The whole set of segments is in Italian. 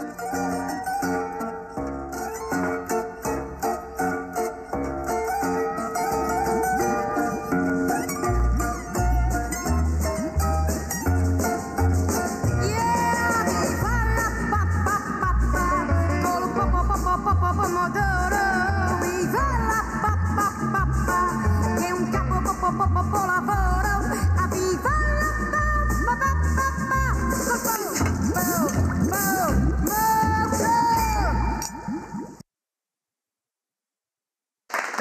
Música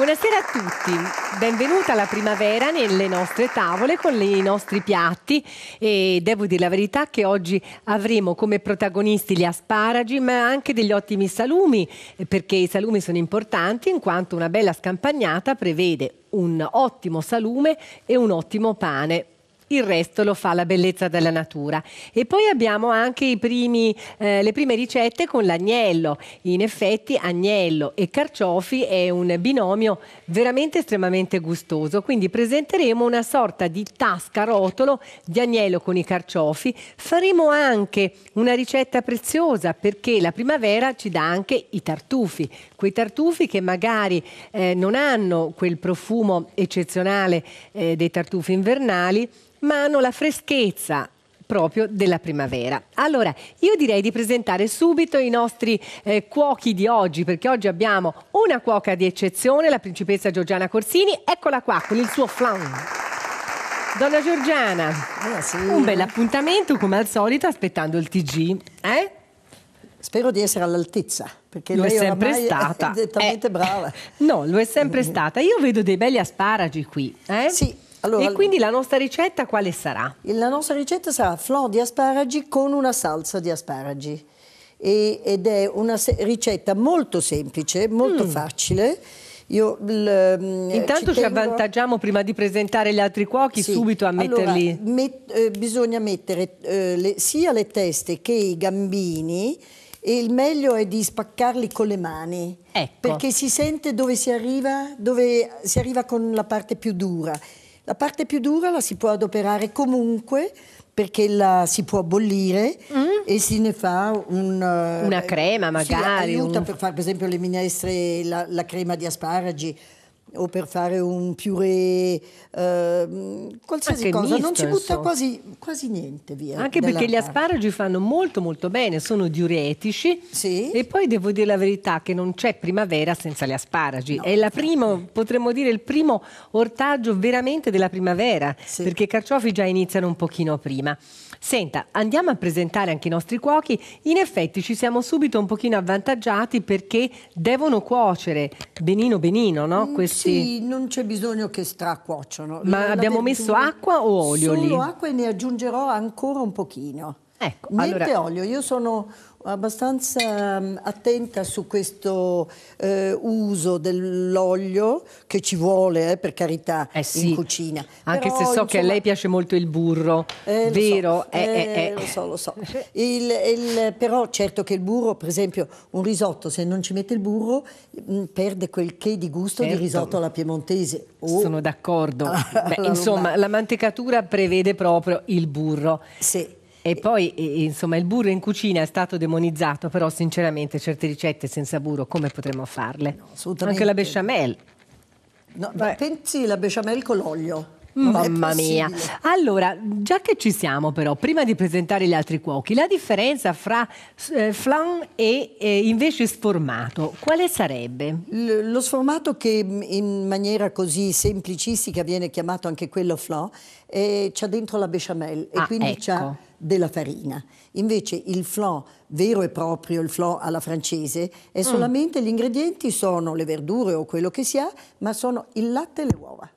Buonasera a tutti, benvenuta alla primavera nelle nostre tavole con i nostri piatti e devo dire la verità che oggi avremo come protagonisti gli asparagi ma anche degli ottimi salumi perché i salumi sono importanti in quanto una bella scampagnata prevede un ottimo salume e un ottimo pane il resto lo fa la bellezza della natura. E poi abbiamo anche primi, eh, le prime ricette con l'agnello. In effetti agnello e carciofi è un binomio veramente estremamente gustoso, quindi presenteremo una sorta di tasca rotolo di agnello con i carciofi. Faremo anche una ricetta preziosa perché la primavera ci dà anche i tartufi, quei tartufi che magari eh, non hanno quel profumo eccezionale eh, dei tartufi invernali, ma hanno la freschezza proprio della primavera. Allora, io direi di presentare subito i nostri eh, cuochi di oggi, perché oggi abbiamo una cuoca di eccezione, la principessa Giorgiana Corsini, eccola qua con il suo flan. Donna Giorgiana, Buonasera. Ah, un bel appuntamento come al solito aspettando il TG, eh? Spero di essere all'altezza perché lo è sempre stata. È talmente eh. brava. No, lo è sempre stata. Io vedo dei belli asparagi qui. Eh? Sì. Allora, e quindi la nostra ricetta quale sarà? La nostra ricetta sarà flor di asparagi con una salsa di asparagi. E, ed è una ricetta molto semplice, molto mm. facile. Io, l, mm, Intanto ci, ci tengo... avvantaggiamo prima di presentare gli altri cuochi sì. subito a metterli. Allora, met, eh, bisogna mettere eh, le, sia le teste che i gambini e il meglio è di spaccarli con le mani, ecco. perché si sente dove si arriva, dove si arriva con la parte più dura. La parte più dura la si può adoperare comunque perché la si può bollire mm. e si ne fa un, una crema eh, magari. Sì, aiuta un... per fare per esempio le minestre, la, la crema di asparagi o per fare un puree, eh, qualsiasi cosa, misto, non si butta quasi, quasi niente via. Anche perché gli asparagi fanno molto molto bene, sono diuretici sì. e poi devo dire la verità che non c'è primavera senza gli asparagi, no. è la prima, potremmo dire il primo ortaggio veramente della primavera, sì. perché i carciofi già iniziano un pochino prima. Senta, andiamo a presentare anche i nostri cuochi. In effetti ci siamo subito un pochino avvantaggiati perché devono cuocere benino benino, no? Mm, Questi... Sì, non c'è bisogno che stracuociono. Ma La abbiamo messo acqua o olio Solo lì? acqua e ne aggiungerò ancora un pochino. Ecco, Niente allora... olio, io sono abbastanza mm, attenta su questo eh, uso dell'olio che ci vuole, eh, per carità, eh sì. in cucina. Anche Però, se so insomma... che a lei piace molto il burro, eh, vero? So. Eh, eh, lo so, lo so. Il, il, però certo che il burro, per esempio, un risotto, se non ci mette il burro, mh, mm, perde quel che di gusto certo. di risotto alla piemontese. Oh. Sono d'accordo. insomma, la mantecatura prevede proprio il burro. Sì. E poi, insomma, il burro in cucina è stato demonizzato, però sinceramente certe ricette senza burro come potremmo farle? No, Anche la bechamel. No, pensi la bechamel con l'olio. Mm, mamma mia. Allora, già che ci siamo però, prima di presentare gli altri cuochi, la differenza fra eh, flan e eh, invece sformato, quale sarebbe? L lo sformato che mm, in maniera così semplicistica viene chiamato anche quello flan, eh, c'ha dentro la bechamel e ah, quindi ecco. c'ha della farina. Invece il flan vero e proprio, il flan alla francese, è mm. solamente mm. gli ingredienti sono le verdure o quello che si ha, ma sono il latte e le uova.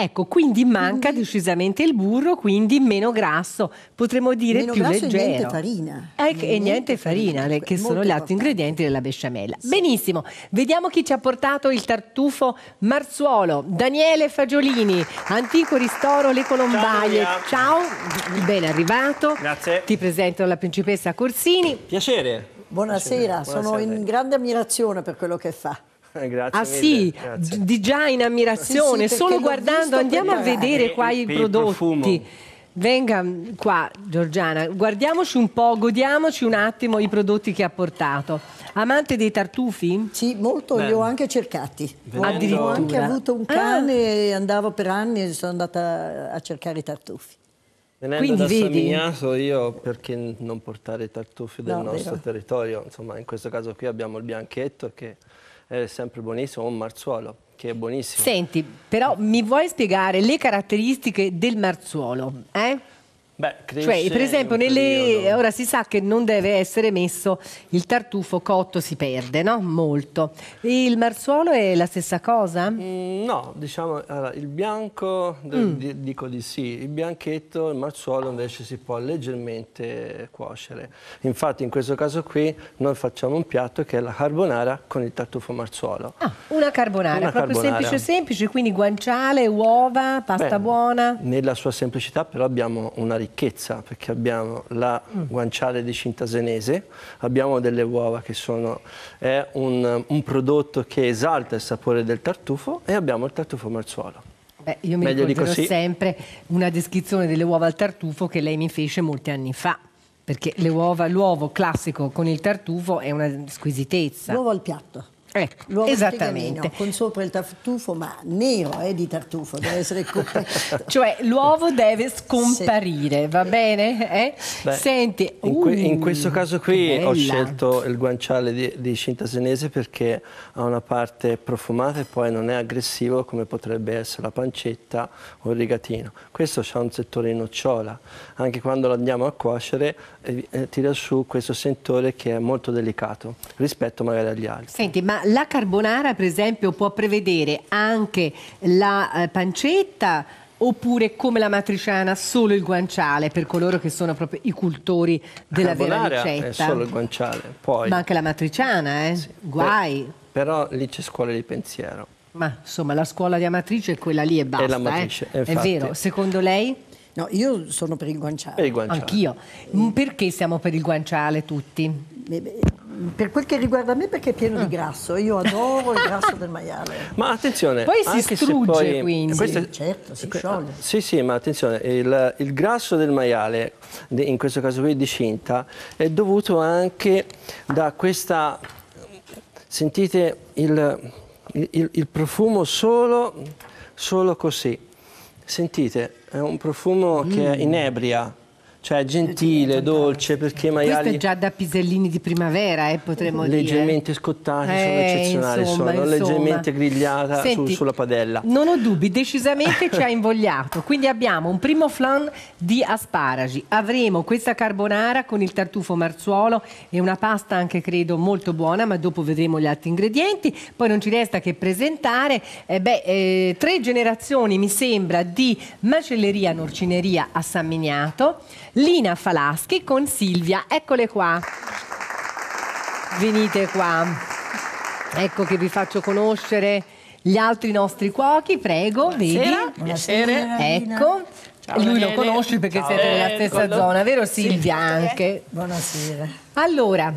Ecco, quindi manca quindi... decisamente il burro, quindi meno grasso, potremmo dire meno più grasso leggero. E niente farina. Eh, e niente farina, farina che sono gli altri ingredienti della besciamella. Sì. Benissimo, vediamo chi ci ha portato il tartufo Marzuolo, Daniele Fagiolini, Antico Ristoro Le Colombaie. Ciao, Ciao. ben arrivato. Grazie. Ti presento la principessa Corsini. Piacere. Buonasera, Piacere. Buonasera. sono in grande ammirazione per quello che fa. Grazie ah mille. sì, Grazie. di già in ammirazione, sì, eh sì, solo guardando, andiamo a vedere qua i prodotti. Venga mm, qua Giorgiana, guardiamoci un po', godiamoci un attimo i prodotti che ha portato. Amante dei tartufi? Sì, molto, Beh. li ho anche cercati. Addirittura. Ho anche avuto un ah. cane e andavo per anni e sono andata a cercare i tartufi. Venendo Quindi, da vedi? Samignaso io perché non portare i tartufi del no, nostro vero. territorio? Insomma, in questo caso qui abbiamo il bianchetto che è sempre buonissimo, un marzuolo che è buonissimo. Senti, però mi vuoi spiegare le caratteristiche del marzuolo? Eh? Beh, cioè, per esempio, nelle... ora si sa che non deve essere messo il tartufo cotto, si perde, no? Molto. Il marzuolo è la stessa cosa? Mm, no, diciamo, allora, il bianco, mm. dico di sì, il bianchetto, il marzuolo invece si può leggermente cuocere. Infatti in questo caso qui noi facciamo un piatto che è la carbonara con il tartufo marzuolo. Ah, una carbonara, una proprio carbonara. semplice semplice, quindi guanciale, uova, pasta Beh, buona. Nella sua semplicità però abbiamo una ricetta ricchezza perché abbiamo la mm. guanciale di Cintasenese, abbiamo delle uova che sono, è un, un prodotto che esalta il sapore del tartufo e abbiamo il tartufo marzuolo. Beh, io mi Meglio ricorderò sì. sempre una descrizione delle uova al tartufo che lei mi fece molti anni fa. Perché l'uovo classico con il tartufo è una squisitezza. L'uovo al piatto. Ecco, l'uovo esattamente. con sopra il tartufo, ma nero eh, di tartufo, deve essere comparito. cioè l'uovo deve scomparire, sì. va bene? Eh? Beh, Senti, in, que in, uh, questo caso qui ho scelto il guanciale di, di, cinta senese perché ha una parte profumata e poi non è aggressivo come potrebbe essere la pancetta o il rigatino questo ha un settore in nocciola, anche quando lo andiamo a cuocere eh, eh tira su questo sentore che è molto delicato rispetto magari agli altri. Senti, ma la carbonara per esempio può prevedere anche la eh, pancetta oppure come la matriciana solo il guanciale per coloro che sono proprio i cultori della vera ricetta? è solo il guanciale, poi... Ma anche la matriciana, eh? Sì, Guai! Per, però lì c'è scuola di pensiero ma insomma la scuola di Amatrice è quella lì e basta. È l'amatrice, eh. è vero. Secondo lei? No, io sono per il guanciale. Per il guanciale. Anch'io. Mm. Perché siamo per il guanciale tutti? Beh, beh, per quel che riguarda me perché è pieno ah. di grasso, io adoro il grasso del maiale. Ma attenzione, poi si strugge poi, quindi. Questo, certo, si scioglie. Sì, sì, ma attenzione, il, il grasso del maiale, in questo caso qui di cinta, è dovuto anche da questa... Sentite il il, il profumo solo, solo così. Sentite, è un profumo mm. che inebria, cioè gentile, dolce, perché i maiali... Questo è già da pisellini di primavera, eh, potremmo leggermente dire. Leggermente scottati, eh, sono eccezionali, insomma, sono insomma. leggermente grigliata Senti, su, sulla padella. Non ho dubbi, decisamente ci ha invogliato. Quindi abbiamo un primo flan di asparagi, avremo questa carbonara con il tartufo marzuolo e una pasta anche credo molto buona, ma dopo vedremo gli altri ingredienti. Poi non ci resta che presentare, eh, beh, eh, tre generazioni mi sembra di macelleria norcineria a San Miniato, Lina Falaschi con Silvia. Eccole qua. Venite qua. Ecco che vi faccio conoscere gli altri nostri cuochi, prego, Buonasera. vedi? Buonasera. Ecco. Ciao, Lui lo conosci perché Ciao. siete nella stessa Eccolo. zona, vero Silvia sì. anche? Buonasera. Allora.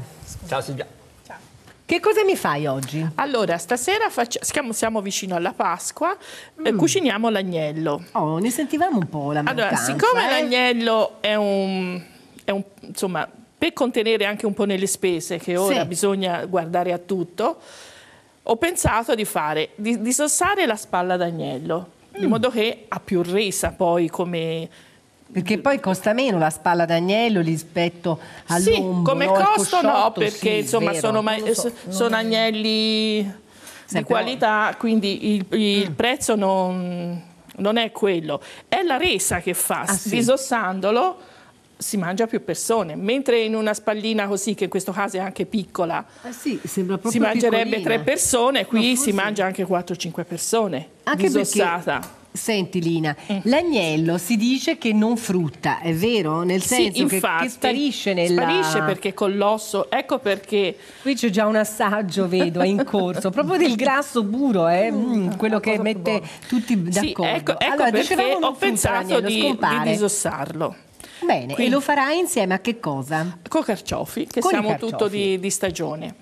Ciao Silvia. Che cosa mi fai oggi? Allora, stasera siamo, siamo, vicino alla Pasqua, eh, mm. eh, cuciniamo l'agnello. Oh, ne sentivamo un po' la mancanza. Allora, siccome eh? l'agnello è un, è un... insomma, per contenere anche un po' nelle spese, che ora sì. bisogna guardare a tutto, ho pensato di fare, di, di sossare la spalla d'agnello, mm. in modo che ha più resa poi come perché poi costa meno la spalla d'agnello rispetto all'ombro. Sì, come no? costo no, perché sì, insomma sono, ma- so, eh, sono agnelli Sempre di qualità, no. quindi il, il mm. prezzo non, non, è quello. È la resa che fa, ah, disossandolo si mangia più persone, mentre in una spallina così, che in questo caso è anche piccola, eh sì, si mangerebbe piccolina. tre persone, qui no, si mangia anche 4-5 persone, anche disossata. Perché Senti Lina, mm. l'agnello si dice che non frutta, è vero? Nel senso sì, infatti, che, che sparisce nella... Sparisce perché con l'osso, ecco perché... Qui c'è già un assaggio, vedo, è in corso, proprio del grasso puro, eh? mm, mm quello che mette buona. tutti d'accordo. Sì, ecco, ecco allora, perché ho pensato di, di disossarlo. Bene, Quindi, e lo farai insieme a che cosa? Con carciofi, che con siamo carciofi. tutto di, di stagione.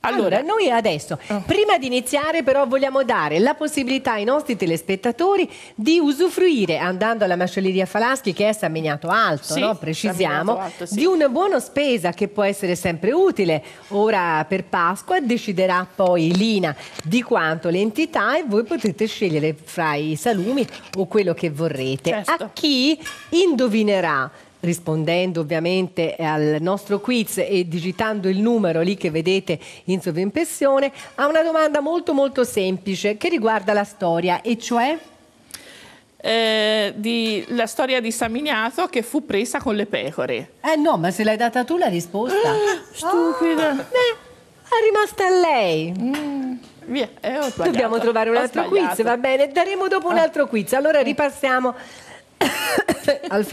Allora, noi adesso, ah. prima di iniziare però vogliamo dare la possibilità ai nostri telespettatori di usufruire, andando alla masciolleria Falaschi che è San Miniato Alto, sì, no? precisiamo, Alto, sì. di una buona spesa che può essere sempre utile. Ora per Pasqua deciderà poi Lina di quanto l'entità e voi potete scegliere fra i salumi o quello che vorrete. Certo. A chi indovinerà rispondendo ovviamente al nostro quiz e digitando il numero lì che vedete in sovrimpressione, ha una domanda molto molto semplice che riguarda la storia, e cioè... Eh, di, la storia di San Miniato che fu presa con le pecore. Eh no, ma se l'hai data tu la risposta. Eh, stupida. Oh, beh, è rimasta a lei. Mm. Via, eh, Dobbiamo trovare un ho altro sbagliato. quiz, va bene? Daremo dopo un ah. altro quiz. Allora mm. ripassiamo al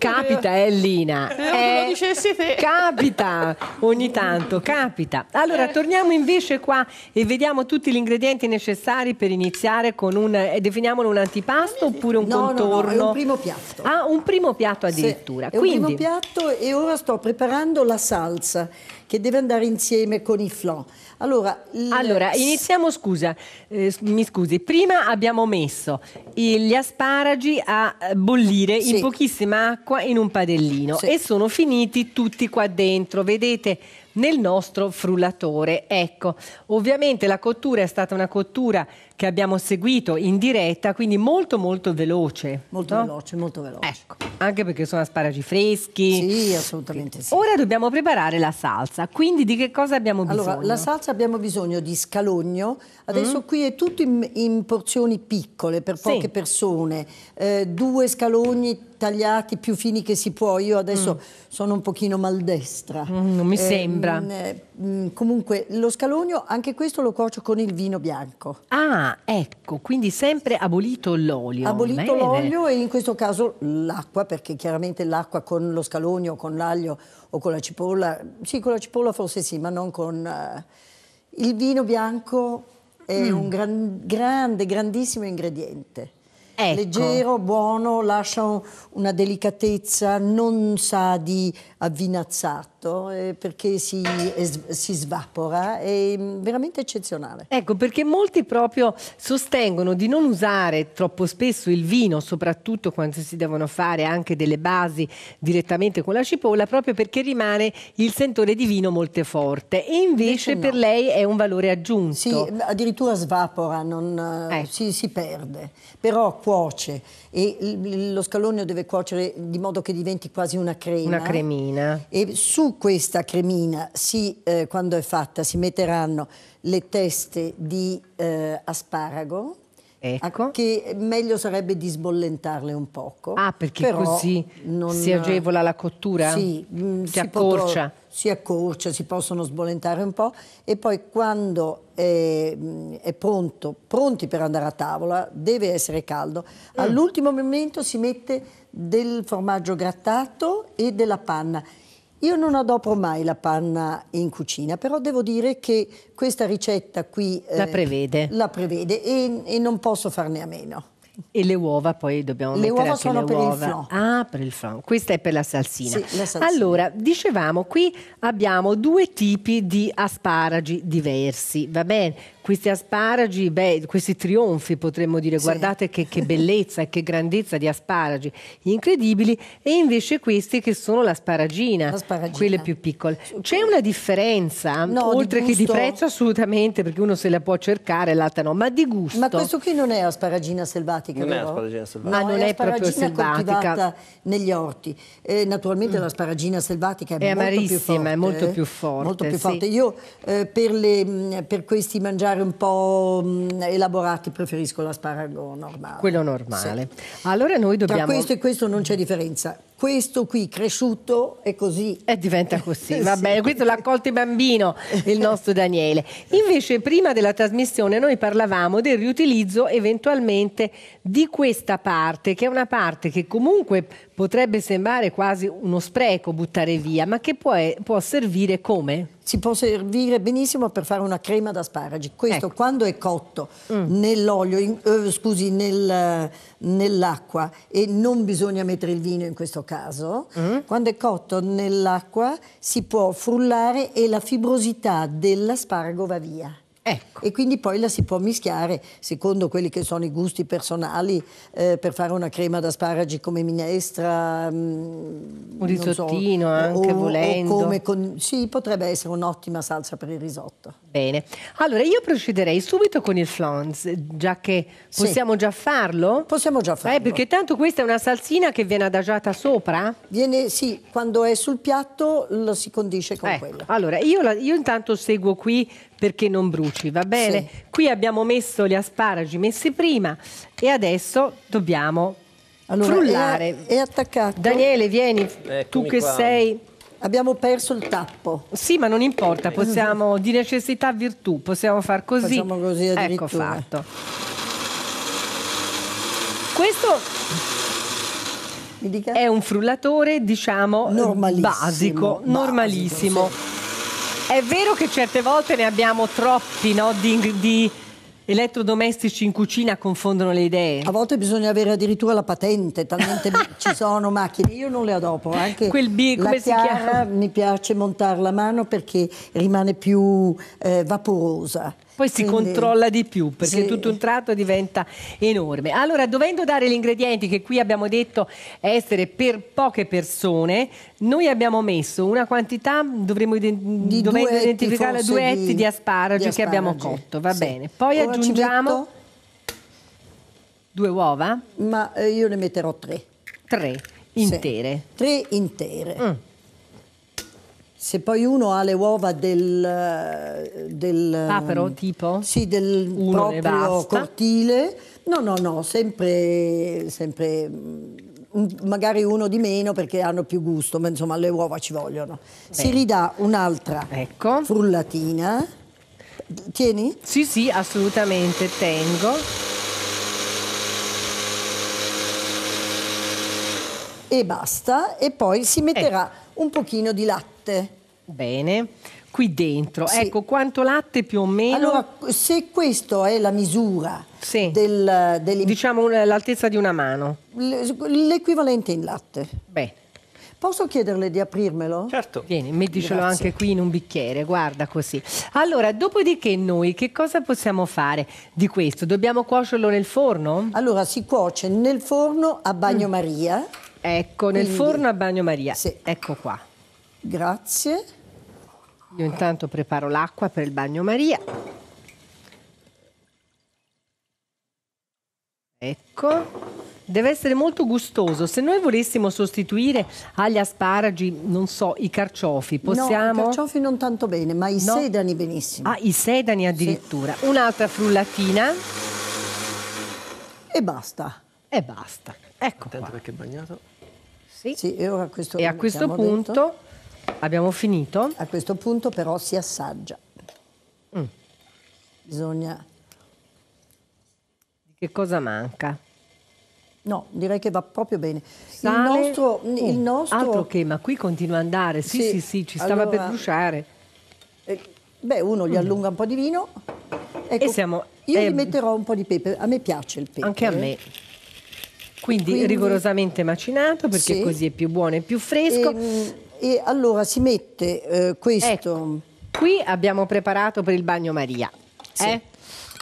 Capita, eh, Lina. Eh, eh, dicessi te. Capita, ogni tanto, capita. Allora, eh. torniamo invece qua e vediamo tutti gli ingredienti necessari per iniziare con un, eh, definiamolo un antipasto oppure un no, contorno? No, no, un primo piatto. Ah, un primo piatto addirittura. Sì, Quindi... un primo piatto e ora sto preparando la salsa che deve andare insieme con i flan. Allora, allora iniziamo, scusa, eh, mi scusi, prima abbiamo messo gli asparagi a eh, bollire sì. in pochissima acqua acqua in un padellino sì. e sono finiti tutti qua dentro, vedete? nel nostro frullatore. Ecco, ovviamente la cottura è stata una cottura che abbiamo seguito in diretta, quindi molto molto veloce. Molto no? veloce, molto veloce. Ecco, anche perché sono asparagi freschi. Sì, assolutamente sì. Ora dobbiamo preparare la salsa, quindi di che cosa abbiamo bisogno? Allora, la salsa abbiamo bisogno di scalogno, adesso mm. qui è tutto in, in, porzioni piccole, per poche sì. persone, eh, due scalogni tagliati più fini che si può. Io adesso mm. sono un pochino maldestra. Mm, non mi eh, sembra. Mh, mm, eh, mh, mm, comunque lo scalogno, anche questo lo cuocio con il vino bianco. Ah, ecco, quindi sempre abolito l'olio. Abolito l'olio e in questo caso l'acqua, perché chiaramente l'acqua con lo scalogno, con l'aglio o con la cipolla, sì, con la cipolla forse sì, ma non con... Uh, il vino bianco è mm. un gran, grande, grandissimo ingrediente. Ecco. Leggero, buono, lascia una delicatezza, non sa di avvinazzato piatto eh, perché si, si, svapora, è mm, veramente eccezionale. Ecco, perché molti proprio sostengono di non usare troppo spesso il vino, soprattutto quando si devono fare anche delle basi direttamente con la cipolla, proprio perché rimane il sentore di vino molto forte e invece, invece no. per lei è un valore aggiunto. Sì, addirittura svapora, non, eh. Ecco. si, si perde, però cuoce e lo scalogno deve cuocere di modo che diventi quasi una crema. Una cremina. E su questa cremina, si, eh, quando è fatta, si metteranno le teste di eh, asparago. Ecco. Che meglio sarebbe di sbollentarle un poco. Ah, perché così non... si agevola la cottura? Sì, mm, si, si accorcia. Potrò, si accorcia, si possono sbollentare un po' e poi quando è, è pronto, pronti per andare a tavola, deve essere caldo. Mm. All'ultimo momento si mette del formaggio grattato e della panna. Io non adopro mai la panna in cucina, però devo dire che questa ricetta qui... la eh, prevede. Eh, la prevede e, e non posso farne a meno. E le uova poi dobbiamo le mettere uova anche sono le per Il flan. Ah, per il flan. Questa è per la salsina. Sì, la salsina. Allora, dicevamo, qui abbiamo due tipi di asparagi diversi, va bene? Questi asparagi, beh, questi trionfi potremmo dire, sì. guardate che, che bellezza, che grandezza di asparagi, incredibili, e invece questi che sono l'asparagina, l'asparagina. quelle più piccole. C'è una differenza, no, oltre di che di prezzo assolutamente, perché uno se la può cercare, l'altra no, ma di gusto. Ma questo qui non è asparagina selvatica selvatica. Non è asparagina selvatica. Ma non è proprio selvatica. negli orti. E naturalmente mm. la sparagina selvatica è, è molto più forte. È molto più eh? forte. Molto più forte. Io eh, per, le, mm, per, questi mangiare un po' mm, elaborati preferisco l'asparago normale. Quello normale. Sì. Allora noi dobbiamo... Tra questo e questo non c'è differenza questo qui cresciuto è così. E diventa così, va sì. bene. Questo l'ha colto il bambino, il nostro Daniele. Invece prima della trasmissione noi parlavamo del riutilizzo eventualmente di questa parte, che è una parte che comunque potrebbe sembrare quasi uno spreco buttare via, ma che può, può servire come? si può servire benissimo per fare una crema d'asparagi. Questo ecco. quando è cotto mm. nell'olio, eh, scusi, nel, nell'acqua e non bisogna mettere il vino in questo caso, mm. quando è cotto nell'acqua si può frullare e la fibrosità dell'asparago va via. Ecco. E quindi poi la si può mischiare secondo quelli che sono i gusti personali eh, per fare una crema d'asparagi come minestra, mh, mm, un risottino so, anche o, volendo. O come con, sì, potrebbe essere un'ottima salsa per il risotto. Bene, allora io procederei subito con il flans, già che possiamo sì. già farlo. Possiamo già eh, farlo. Eh, perché tanto questa è una salsina che viene adagiata sopra. Viene, sì, quando è sul piatto lo si condisce con ecco. quello. Allora, io, la, io intanto seguo qui perché non bruci, va bene? Sì. Qui abbiamo messo gli asparagi messi prima e adesso dobbiamo allora, frullare. È, è attaccato. Daniele, vieni, Eccomi tu che qua. sei... Abbiamo perso il tappo. Sì, ma non importa, possiamo di necessità virtù, possiamo far così. Facciamo così ecco, addirittura. Ecco fatto. Questo è un frullatore, diciamo, normalissimo, basico, normalissimo. Basico, sì. È vero che certe volte ne abbiamo troppi no? di, di elettrodomestici in cucina confondono le idee. A volte bisogna avere addirittura la patente, talmente ci sono macchine, io non le adopo. Eh, anche Quel B, come si chiama? Mi piace montarla a mano perché rimane più eh, vaporosa poi si Quindi, controlla di più perché sì. tutto un tratto diventa enorme. Allora, dovendo dare gli ingredienti che qui abbiamo detto essere per poche persone, noi abbiamo messo una quantità, dovremmo ident- dovendo identificare due etti di, di asparagi che abbiamo cotto, va sì. bene. Poi Ora aggiungiamo due uova? Ma eh, io ne metterò tre. Tre intere. Sì. Tre intere. Mm. Se poi uno ha le uova del, eh, del papero tipo? Sì, del uno proprio cortile. No, no, no, sempre, sempre mm, magari uno di meno perché hanno più gusto, ma insomma le uova ci vogliono. Bene. Si ridà un'altra ecco. frullatina. Tieni? Sì, sì, assolutamente, tengo. E basta, e poi si metterà ecco. un pochino di latte latte. Bene, qui dentro, sì. ecco quanto latte più o meno? Allora, se questa è la misura sì. del, dell diciamo l'altezza di una mano. L'equivalente in latte. Bene. Posso chiederle di aprirmelo? Certo. Vieni, metticelo Grazie. anche qui in un bicchiere, guarda così. Allora, dopodiché noi che cosa possiamo fare di questo? Dobbiamo cuocerlo nel forno? Allora, si cuoce nel forno a bagnomaria. Mm. Ecco, nel forno a bagnomaria. Sì. Ecco qua. Grazie. Io intanto preparo l'acqua per il bagnomaria. Ecco. Deve essere molto gustoso. Se noi volessimo sostituire agli asparagi, non so, i carciofi, possiamo... No, i carciofi non tanto bene, ma i no. sedani benissimo. Ah, i sedani addirittura. Sì. Un'altra frullatina. E basta. E basta. Ecco Attento qua. perché è bagnato. Sì. sì e, ora questo, e a questo punto... Detto Abbiamo finito. A questo punto però si assaggia. Mm. Bisogna... Che cosa manca? No, direi che va proprio bene. Sale, il, nostro, mm, il nostro... Altro che, ma qui continua ad andare. Sì, sì, sì, sì ci stava allora, per bruciare. Eh, beh, uno gli mm. allunga un po' di vino. Ecco, e siamo... Io eh, gli metterò un po' di pepe. A me piace il pepe. Anche a eh. me. Quindi, Quindi rigorosamente macinato perché sì. così è più buono e più fresco. E, mm, e allora si mette eh, questo. Ecco, qui abbiamo preparato per il bagnomaria. Sì. Eh?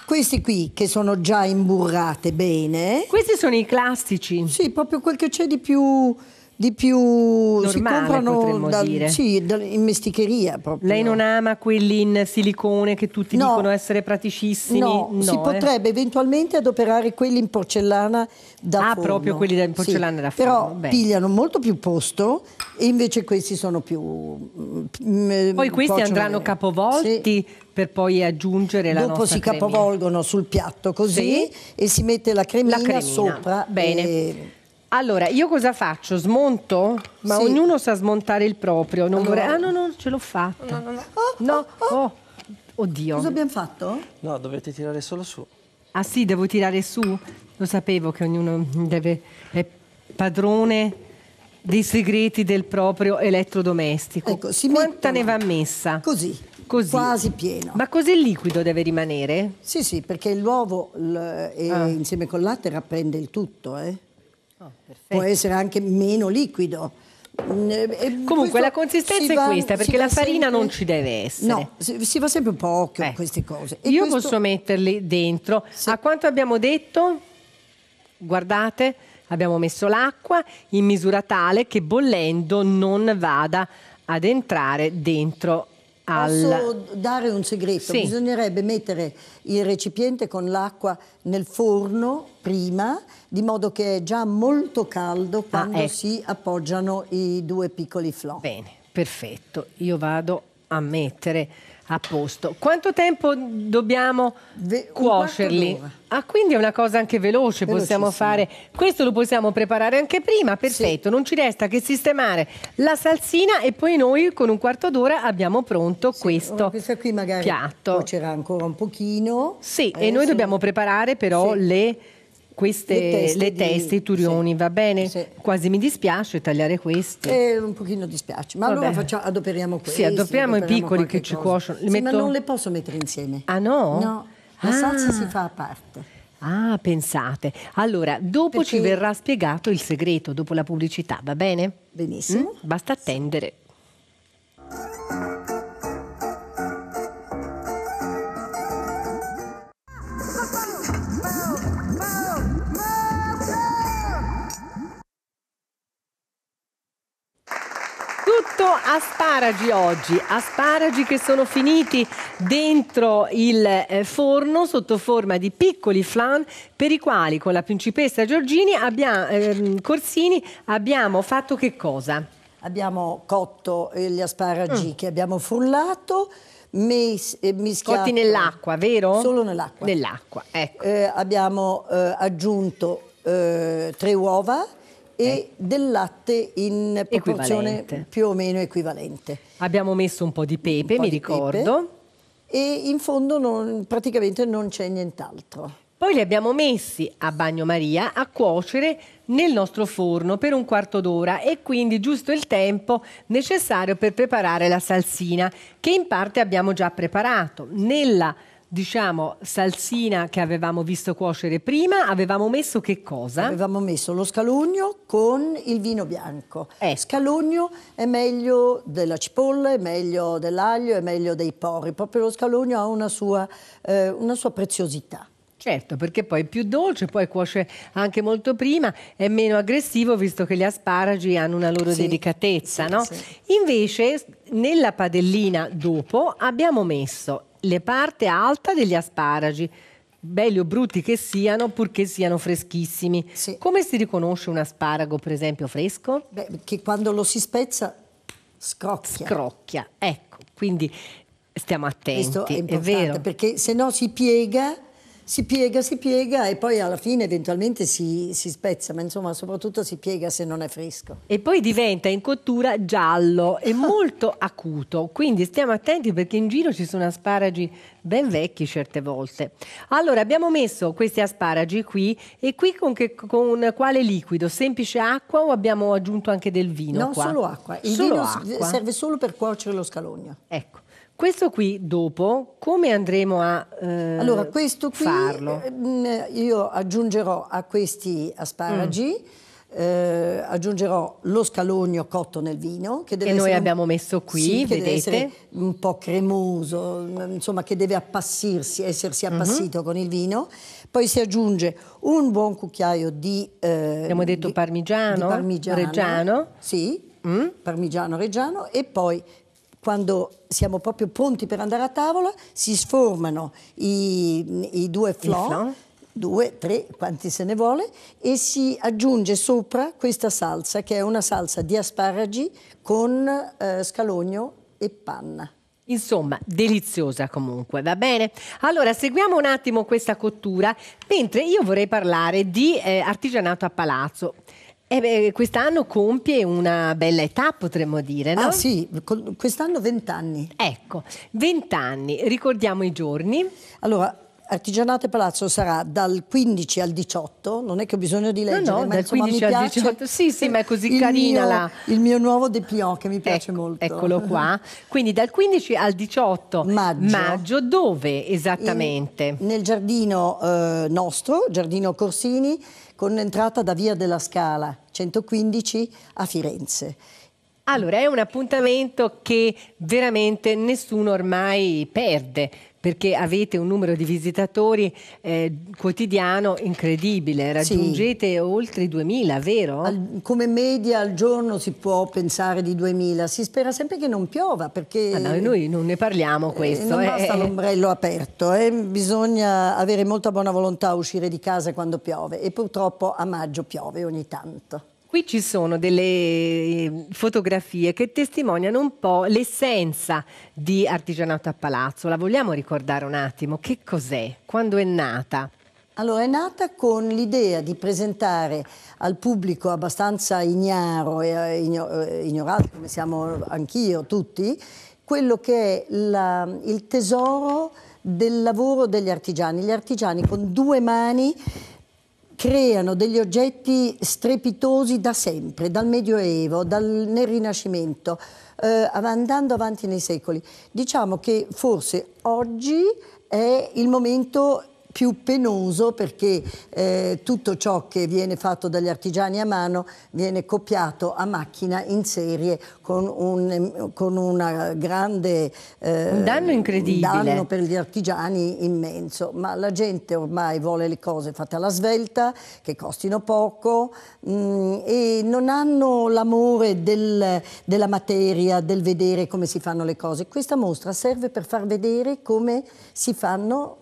Questi qui che sono già imburrate bene. Questi sono i classici. Sì, proprio quel che c'è di più di più Normale, si comprano da, sì, da, in mesticheria proprio. Lei non ama quelli in silicone che tutti no, dicono essere praticissimi? No, no si eh. potrebbe eventualmente adoperare quelli in porcellana da ah, forno. Ah, proprio quelli in porcellana sì, da forno. Però Beh. pigliano molto più posto e invece questi sono più... Mm, eh, poi questi andranno capovolti sì. per poi aggiungere la Dopo si cremina. capovolgono sul piatto così e si mette la cremina, la cremina. sopra. Bene. Allora, io cosa faccio? Smonto? Ma sì. ognuno sa smontare il proprio. Non allora. vorrei... Ah, no, no, ce l'ho fatta. No, no, no. Oh, no. Oh, oh. Oh. Oddio. Cosa abbiamo fatto? No, dovete tirare solo su. Ah sì, devo tirare su? Lo sapevo che ognuno deve... è padrone dei segreti del proprio elettrodomestico. Ecco, si Quanta ne va messa? Così. Così. quasi pieno. Ma così il liquido deve rimanere? Sì, sì, perché l'uovo ah. insieme col latte rapprende il tutto, eh? Oh, può essere anche meno liquido. Mm, e eh, eh, Comunque la consistenza è questa perché la farina sempre, non ci deve essere. No, si, si va sempre un po' occhio eh. a queste cose. E Io questo... posso metterli dentro. Sì. A quanto abbiamo detto? Guardate, abbiamo messo l'acqua in misura tale che bollendo non vada ad entrare dentro alla... Posso dare un segreto? Sì. Bisognerebbe mettere il recipiente con l'acqua nel forno prima, di modo che è già molto caldo ah, quando ah, ecco. si appoggiano i due piccoli flop. Bene, perfetto. Io vado a mettere a posto. Quanto tempo dobbiamo Ve- cuocerli? Ah, quindi è una cosa anche veloce, possiamo fare. Questo lo possiamo preparare anche prima, perfetto. Sì. Non ci resta che sistemare la salsina e poi noi con un quarto d'ora abbiamo pronto sì, questo questo qui magari piatto. Cuocerà ancora un pochino. Sì, Adesso... e eh, noi dobbiamo preparare però sì. le queste le teste, i turioni, sì. va bene? Sì. Quasi mi dispiace tagliare queste. Eh, un pochino dispiace, ma va allora facciamo, adoperiamo queste. Sì, adoperiamo, adoperiamo i piccoli che cosa. ci cuociono. Sì, metto... Ma non le posso mettere insieme. Ah no? No, la ah. salsa si ah. fa a parte. Ah, pensate. Allora, dopo Perché... ci verrà spiegato il segreto, dopo la pubblicità, va bene? Benissimo. Mm? Basta attendere. tanto asparagi oggi, asparagi che sono finiti dentro il eh, forno sotto forma di piccoli flan per i quali con la principessa Giorgini abbiamo, ehm, Corsini abbiamo fatto che cosa? Abbiamo cotto eh, gli asparagi mm. che abbiamo frullato, mis- eh, mischiato... Cotti nell'acqua, vero? Solo nell'acqua. Nell'acqua, ecco. Eh, abbiamo eh, aggiunto eh, tre uova e eh? del latte in proporzione più o meno equivalente. Abbiamo messo un po' di pepe, po mi di ricordo. Pepe, e in fondo non, praticamente non c'è nient'altro. Poi li abbiamo messi a bagnomaria a cuocere nel nostro forno per un quarto d'ora e quindi giusto il tempo necessario per preparare la salsina che in parte abbiamo già preparato. Nella diciamo, salsina che avevamo visto cuocere prima, avevamo messo che cosa? Avevamo messo lo scalugno con il vino bianco. Eh. Scalogno è meglio della cipolla, è meglio dell'aglio, è meglio dei porri. Proprio lo scalugno ha una sua, eh, una sua preziosità. Certo, perché poi è più dolce, poi cuoce anche molto prima, è meno aggressivo visto che gli asparagi hanno una loro sì, delicatezza, sì, no? sì. Invece nella padellina dopo abbiamo messo le parte alta degli asparagi, belli o brutti che siano, purché siano freschissimi. Sì. Come si riconosce un asparago, per esempio, fresco? Beh, che quando lo si spezza scrocchia. Scrocchia, ecco, quindi stiamo attenti. Questo è importante è perché se no si piega si piega, si piega e poi alla fine eventualmente si, si, spezza, ma insomma soprattutto si piega se non è fresco. E poi diventa in cottura giallo e molto acuto, quindi stiamo attenti perché in giro ci sono asparagi ben vecchi certe volte. Allora abbiamo messo questi asparagi qui e qui con, che, con quale liquido? Semplice acqua o abbiamo aggiunto anche del vino? No, qua? solo acqua. Il solo vino acqua. serve solo per cuocere lo scalogno. Ecco. Questo qui dopo, come andremo a eh, allora, questo qui, farlo? Mm, io aggiungerò a questi asparagi mm. Eh, aggiungerò lo scalogno cotto nel vino che, che noi abbiamo messo qui, sì, vedete? un po' cremoso, mm, insomma che deve appassirsi, essersi mhm. appassito mm -hmm. con il vino. Poi si aggiunge un buon cucchiaio di... Eh, abbiamo detto di, parmigiano, di parmigiano, reggiano. Sì, mm. parmigiano reggiano e poi quando siamo proprio pronti per andare a tavola, si sformano i, i due flan, due, tre, quanti se ne vuole, e si aggiunge sopra questa salsa, che è una salsa di asparagi con eh, scalogno e panna. Insomma, deliziosa comunque, va bene? Allora, seguiamo un attimo questa cottura, mentre io vorrei parlare di eh, artigianato a palazzo. Eh beh, quest'anno compie una bella età, potremmo dire, no? Ah sì, quest'anno 20 anni. Ecco, 20 ricordiamo i giorni. Allora, Artigianate Palazzo sarà dal 15 al 18, non è che ho bisogno di leggere, no, no, ma dal insomma, 15 al 18, sì, sì, ma è così il carina mio, la... Il mio nuovo Depion che mi piace ecco, molto. Eccolo qua. Quindi dal 15 al 18 maggio, maggio dove esattamente? In, nel giardino eh, nostro, giardino Corsini, con entrata da Via della Scala 115 a Firenze. Allora, è un appuntamento che veramente nessuno ormai perde perché avete un numero di visitatori eh, quotidiano incredibile, raggiungete sì. oltre 2000, vero? Al, come media al giorno si può pensare di 2000, si spera sempre che non piova perché... Ma no, noi non ne parliamo eh, questo. Eh, non basta eh. l'ombrello aperto, eh. bisogna avere molta buona volontà a uscire di casa quando piove e purtroppo a maggio piove ogni tanto. Qui ci sono delle ehm, fotografie che testimoniano un po' l'essenza di artigianato a palazzo. La vogliamo ricordare un attimo? Che cos'è? Quando è nata? Allora, è nata con l'idea di presentare al pubblico abbastanza ignaro e eh, eh, ignorato, come siamo anch'io tutti, quello che è la, il tesoro del lavoro degli artigiani. Gli artigiani con due mani creano degli oggetti strepitosi da sempre, dal Medioevo, dal, nel Rinascimento, eh, andando avanti nei secoli. Diciamo che forse oggi è il momento più penoso perché eh, tutto ciò che viene fatto dagli artigiani a mano viene copiato a macchina in serie con un con una grande, eh, un danno incredibile. danno per gli artigiani immenso, ma la gente ormai vuole le cose fatte alla svelta, che costino poco mh, mm, e non hanno l'amore del, della materia, del vedere come si fanno le cose. Questa mostra serve per far vedere come si fanno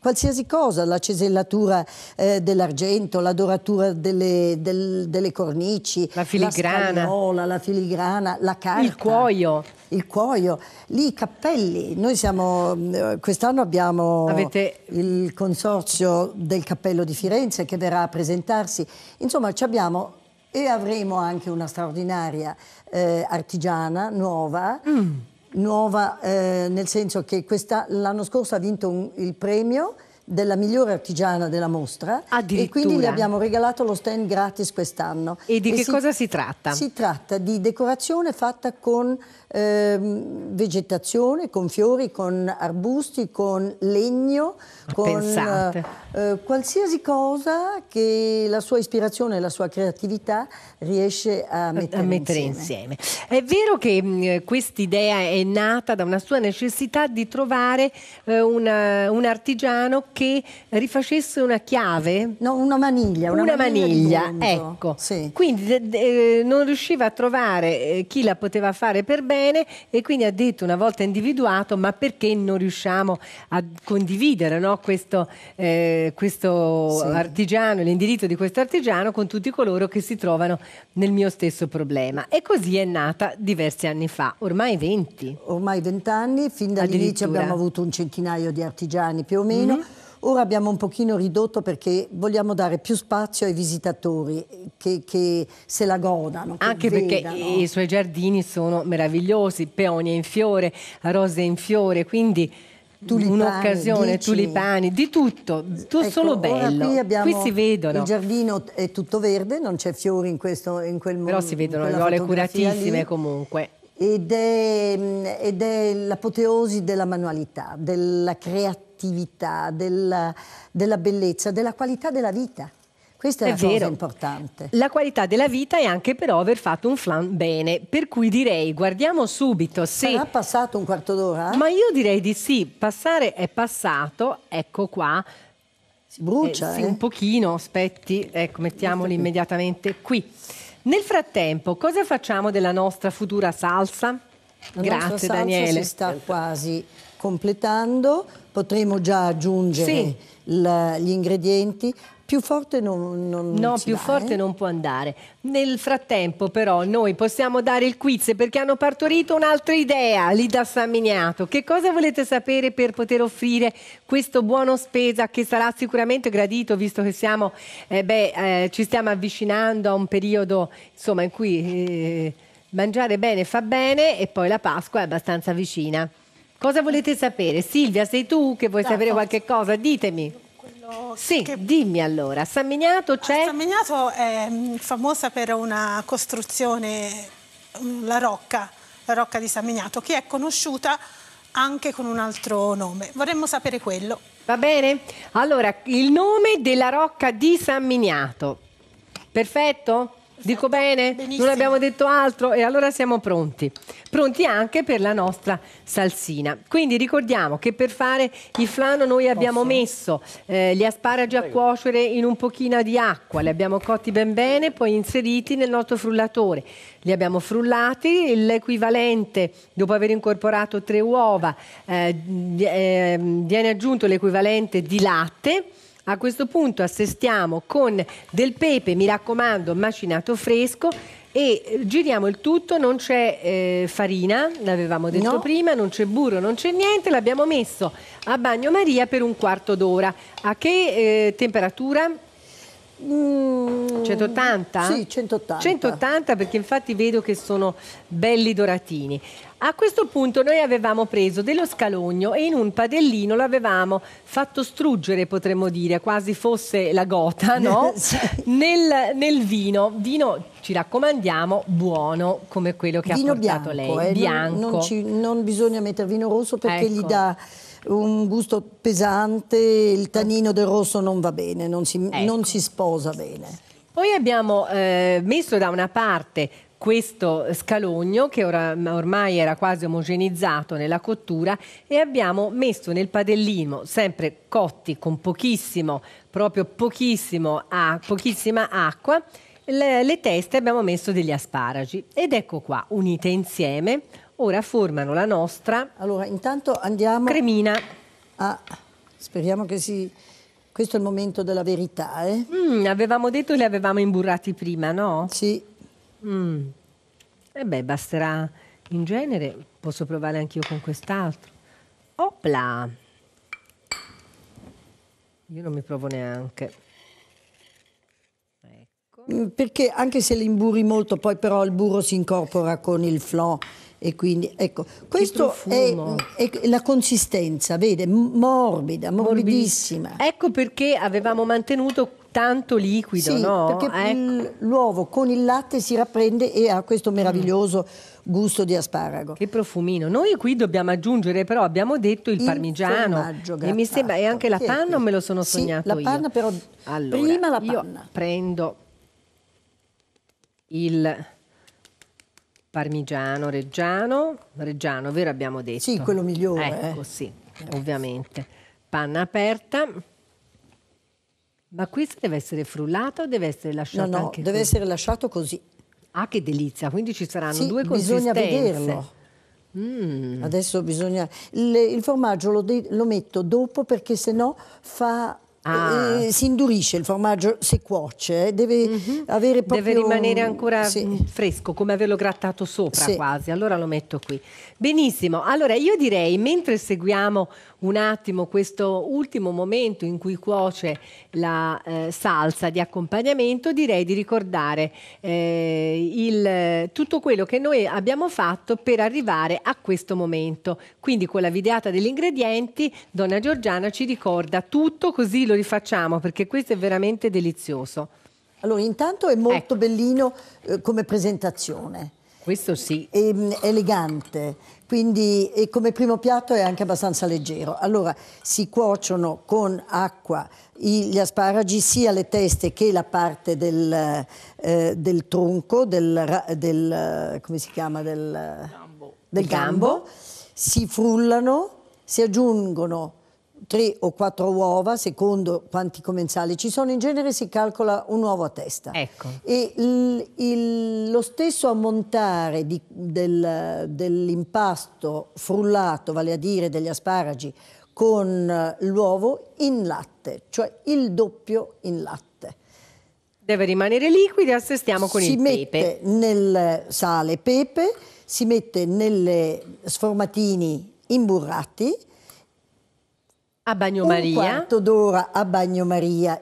qualsiasi cosa, la cesellatura eh, dell'argento, la doratura delle, del, delle, cornici, la filigrana, la, la filigrana, la carta, il cuoio. Il cuoio, lì i cappelli. Noi siamo, eh, quest'anno abbiamo Avete... il consorzio del cappello di Firenze che verrà a presentarsi. Insomma, ci abbiamo e avremo anche una straordinaria eh, artigiana nuova. Mm nuova eh, nel senso che l'anno scorso ha vinto un, il premio della migliore artigiana della mostra e quindi gli abbiamo regalato lo stand gratis quest'anno. E di e che si, cosa si tratta? Si tratta di decorazione fatta con ehm, vegetazione, con fiori, con arbusti, con legno, con eh, eh, qualsiasi cosa che la sua ispirazione e la sua creatività riesce a mettere, a mettere insieme. insieme. È vero che mm, quest'idea è nata da una sua necessità di trovare eh, una, eh, un artigiano che rifacesse una chiave? No, una maniglia. Una, una maniglia, maniglia ecco. Sì. Quindi eh, eh, non riusciva a trovare chi la poteva fare per bene bene e quindi ha detto una volta individuato ma perché non riusciamo a condividere no? questo, eh, questo sì. artigiano, l'indirizzo di questo artigiano con tutti coloro che si trovano nel mio stesso problema. E così è nata diversi anni fa, ormai 20. Ormai 20 anni, fin dall'inizio abbiamo avuto un centinaio di artigiani più o meno. Mm -hmm Ora abbiamo un pochino ridotto perché vogliamo dare più spazio ai visitatori che, che se la godano. Anche perché i suoi giardini sono meravigliosi, peonie in fiore, rose in fiore, quindi un'occasione, tulipani, di tutto, tu ecco, solo bello. Qui, qui, si vedono. Il giardino è tutto verde, non c'è fiori in, questo, in quel momento. Però si vedono le curattissime lì. comunque ed è, mm, ed è l'apoteosi della manualità, della creatività, della, della bellezza, della qualità della vita. Questa è, è la vero. cosa importante. La qualità della vita è anche però aver fatto un flan bene, per cui direi guardiamo subito se... Sarà passato un quarto d'ora? Ma io direi di sì, passare è passato, ecco qua. Si brucia, eh, sì, un eh? pochino, aspetti, ecco, mettiamoli immediatamente qui. Nel frattempo, cosa facciamo della nostra futura salsa? La Grazie salsa Daniele. si sta quasi completando, potremo già aggiungere sì. la, gli ingredienti. Più forte non, non No, più va, forte eh? non può andare. Nel frattempo però noi possiamo dare il quiz perché hanno partorito un'altra idea lì da San Miniato. Che cosa volete sapere per poter offrire questo buono spesa che sarà sicuramente gradito visto che siamo, eh, beh, eh, ci stiamo avvicinando a un periodo insomma, in cui eh, mangiare bene fa bene e poi la Pasqua è abbastanza vicina. Cosa volete sapere? Silvia, sei tu che vuoi Dai, certo. sapere forza. qualche cosa? Ditemi. Sì, che... dimmi allora, San Miniato c'è? San Miniato è mm, famosa per una costruzione, mm, la Rocca, la Rocca di San Miniato, che è conosciuta anche con un altro nome. Vorremmo sapere quello. Va bene? Allora, il nome della Rocca di San Miniato. Perfetto? Dico bene? Benissimo. Non abbiamo detto altro e allora siamo pronti. Pronti anche per la nostra salsina. Quindi ricordiamo che per fare il flano noi abbiamo Posso? messo eh, gli asparagi a cuocere in un pochino di acqua, li abbiamo cotti ben bene, poi inseriti nel nostro frullatore. Li abbiamo frullati, l'equivalente, dopo aver incorporato tre uova, eh, ehm, viene aggiunto l'equivalente di latte a questo punto assestiamo con del pepe, mi raccomando, macinato fresco e eh, giriamo il tutto, non c'è eh, farina, l'avevamo detto no. prima, non c'è burro, non c'è niente, l'abbiamo messo a bagnomaria per un quarto d'ora. A che eh, temperatura? 180? Mm. Sì, 180. 180 perché infatti vedo che sono belli doratini. A questo punto noi avevamo preso dello scalogno e in un padellino l'avevamo fatto struggere, potremmo dire, quasi fosse la gota, no? nel, nel, vino. Vino, ci raccomandiamo, buono come quello che vino ha portato bianco, lei. Eh, bianco. Non, non, ci, non, bisogna mettere vino rosso perché ecco. gli dà un gusto pesante, il tanino del rosso non va bene, non si, ecco. non si sposa bene. Poi abbiamo eh, messo da una parte questo scalogno che ora, ormai era quasi omogenizzato nella cottura e abbiamo messo nel padellino, sempre cotti con pochissimo, proprio pochissimo, pochissima acqua, le, le teste abbiamo messo degli asparagi ed ecco qua, unite insieme, ora formano la nostra allora, intanto andiamo cremina. A, speriamo che si... Questo è il momento della verità, eh? mm, avevamo detto che li avevamo imburrati prima, no? Sì, Mh. Mm. Eh e beh, basterà in genere, posso provare anch'io con quest'altro. Opla! Io non mi provo neanche. Ecco. Mm, perché anche se li imburi molto, poi però il burro si incorpora con il flan e quindi ecco, questo è, è la consistenza, vede, m- morbida, morbidissima. Ecco perché avevamo mantenuto tanto liquido, sì, no? perché ecco. l'uovo con il latte si rapprende e ha questo mm. meraviglioso gusto di asparago. Che profumino. Noi qui dobbiamo aggiungere, però abbiamo detto il, il parmigiano. E mi sembra, e anche la panna me lo sono sì, sognato la panna io? però, allora, prima la panna. Io prendo il parmigiano reggiano, reggiano, vero abbiamo detto? Sì, quello migliore. Ecco, eh. sì, ovviamente. Panna aperta. Ma questo deve essere frullato o deve essere lasciato No, no, deve così? essere lasciato così. Ah, che delizia, quindi ci saranno sì, due consistenze. bisogna vederlo. Mm. Adesso bisogna... Le, il formaggio lo, de, lo, metto dopo perché sennò fa... Ah. Eh, si indurisce il formaggio si cuoce eh, deve mm -hmm. avere proprio deve rimanere ancora sì. Mm, fresco come averlo grattato sopra sì. quasi allora lo metto qui benissimo allora io direi mentre seguiamo un attimo questo ultimo momento in cui cuoce la eh, salsa di accompagnamento, direi di ricordare eh, il, tutto quello che noi abbiamo fatto per arrivare a questo momento. Quindi con la videata degli ingredienti, Donna Giorgiana ci ricorda tutto, così lo rifacciamo perché questo è veramente delizioso. Allora, intanto è molto ecco. bellino eh, come presentazione. Questo sì. È ehm, elegante quindi come primo piatto è anche abbastanza leggero. Allora si cuociono con acqua gli asparagi sia le teste che la parte del, eh, del tronco, del, del, come si chiama, del, del gambo, si frullano, si aggiungono tre o quattro uova, secondo quanti commensali ci sono, in genere si calcola un uovo a testa. Ecco. E il, il, lo stesso ammontare di, del, dell'impasto frullato, vale a dire degli asparagi, con eh, l'uovo in latte, cioè il doppio in latte deve rimanere liquido e assistiamo con si il pepe. Si mette nel sale pepe, si mette nelle sformatini imburrati a bagnomaria. Un quarto d'ora a bagnomaria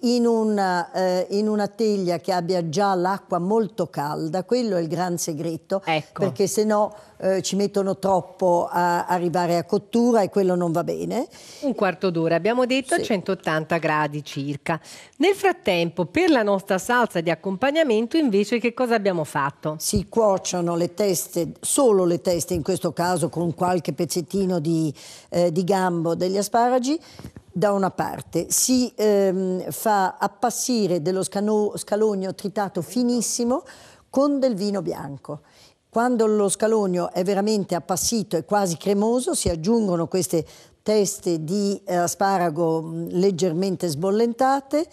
in una, eh, in una, teglia che abbia già l'acqua molto calda, quello è il gran segreto, ecco. perché se no eh, ci mettono troppo a arrivare a cottura e quello non va bene. Un quarto d'ora, abbiamo detto sì. 180 gradi circa. Nel frattempo, per la nostra salsa di accompagnamento, invece, che cosa abbiamo fatto? Si cuociono le teste, solo le teste in questo caso, con qualche pezzettino di, eh, di gambo degli asparagi, da una parte si ehm, fa appassire dello scano, scalogno tritato finissimo con del vino bianco. Quando lo scalogno è veramente appassito e quasi cremoso si aggiungono queste teste di eh, asparago mm, leggermente sbollentate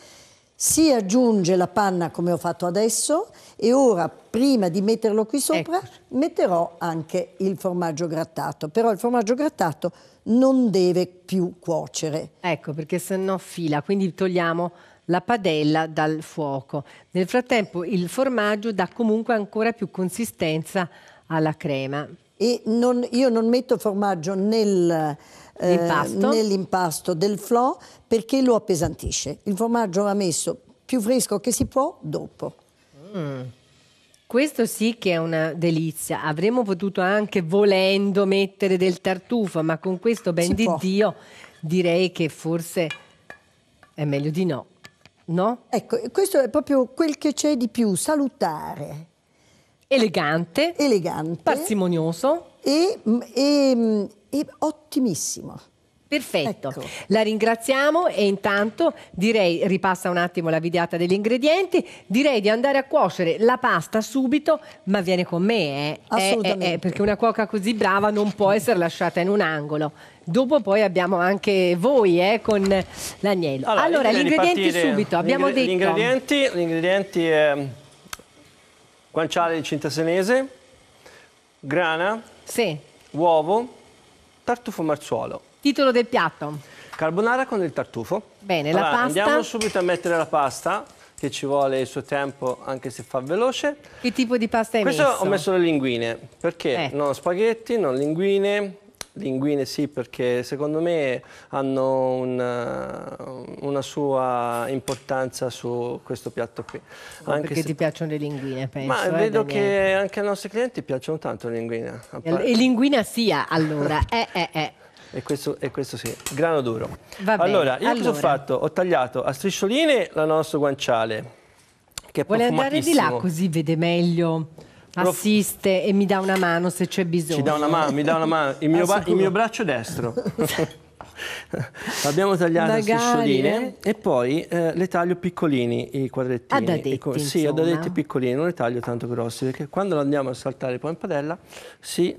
si aggiunge la panna come ho fatto adesso e ora prima di metterlo qui sopra ecco. metterò anche il formaggio grattato, però il formaggio grattato non deve più cuocere. Ecco perché se no fila, quindi togliamo la padella dal fuoco. Nel frattempo il formaggio dà comunque ancora più consistenza alla crema. E non, io non metto formaggio nel eh, nell'impasto del flò perché lo appesantisce. Il formaggio va messo più fresco che si può dopo. Mm. Questo sì che è una delizia. Avremmo potuto anche volendo mettere del tartufo, ma con questo ben si di può. Dio direi che forse è meglio di no. No? Ecco, questo è proprio quel che c'è di più, salutare. Elegante. Elegante. Parsimonioso. E, e, mm, e ottimissimo. Perfetto, ecco. la ringraziamo e intanto direi, ripassa un attimo la videata degli ingredienti, direi di andare a cuocere la pasta subito, ma viene con me, eh? Assolutamente. Eh, eh, perché una cuoca così brava non può essere lasciata in un angolo. Dopo poi abbiamo anche voi eh, con l'agnello. Allora, allora gli ingredienti partire. subito, abbiamo detto... Gli ingredienti, gli ingredienti è guanciale di cintasenese, grana, sì. uovo, tartufo marzuolo. Titolo del piatto. Carbonara con il tartufo. Bene, allora, la pasta. Andiamo subito a mettere la pasta che ci vuole il suo tempo anche se fa veloce. Che tipo di pasta hai Questo messo? Questo ho messo le linguine, perché eh. non spaghetti, non linguine, Linguine sì, perché secondo me hanno una, eh, una sua importanza su questo piatto qui. Ma anche perché se... ti piacciono le linguine, penso. Ma eh, vedo Daniele. che anche ai nostri clienti piacciono tanto le linguine. E linguina sia, allora. eh, eh, eh. E questo, e questo, sì, grano duro. Va Bene, allora, io allora. cosa ho fatto? Ho tagliato a striscioline la nostra guanciale, che è Vuole andare di là così vede meglio assiste e mi dà una mano se c'è bisogno. Ci dà una mano, mi dà una mano. Il mio, eh, il mio braccio destro. Abbiamo tagliato le striscioline e poi eh, le taglio piccolini i quadrettini. Ad ah, Adadetti, co- sì, ad adadetti piccolini, non le taglio tanto grossi perché quando andiamo a saltare poi in padella si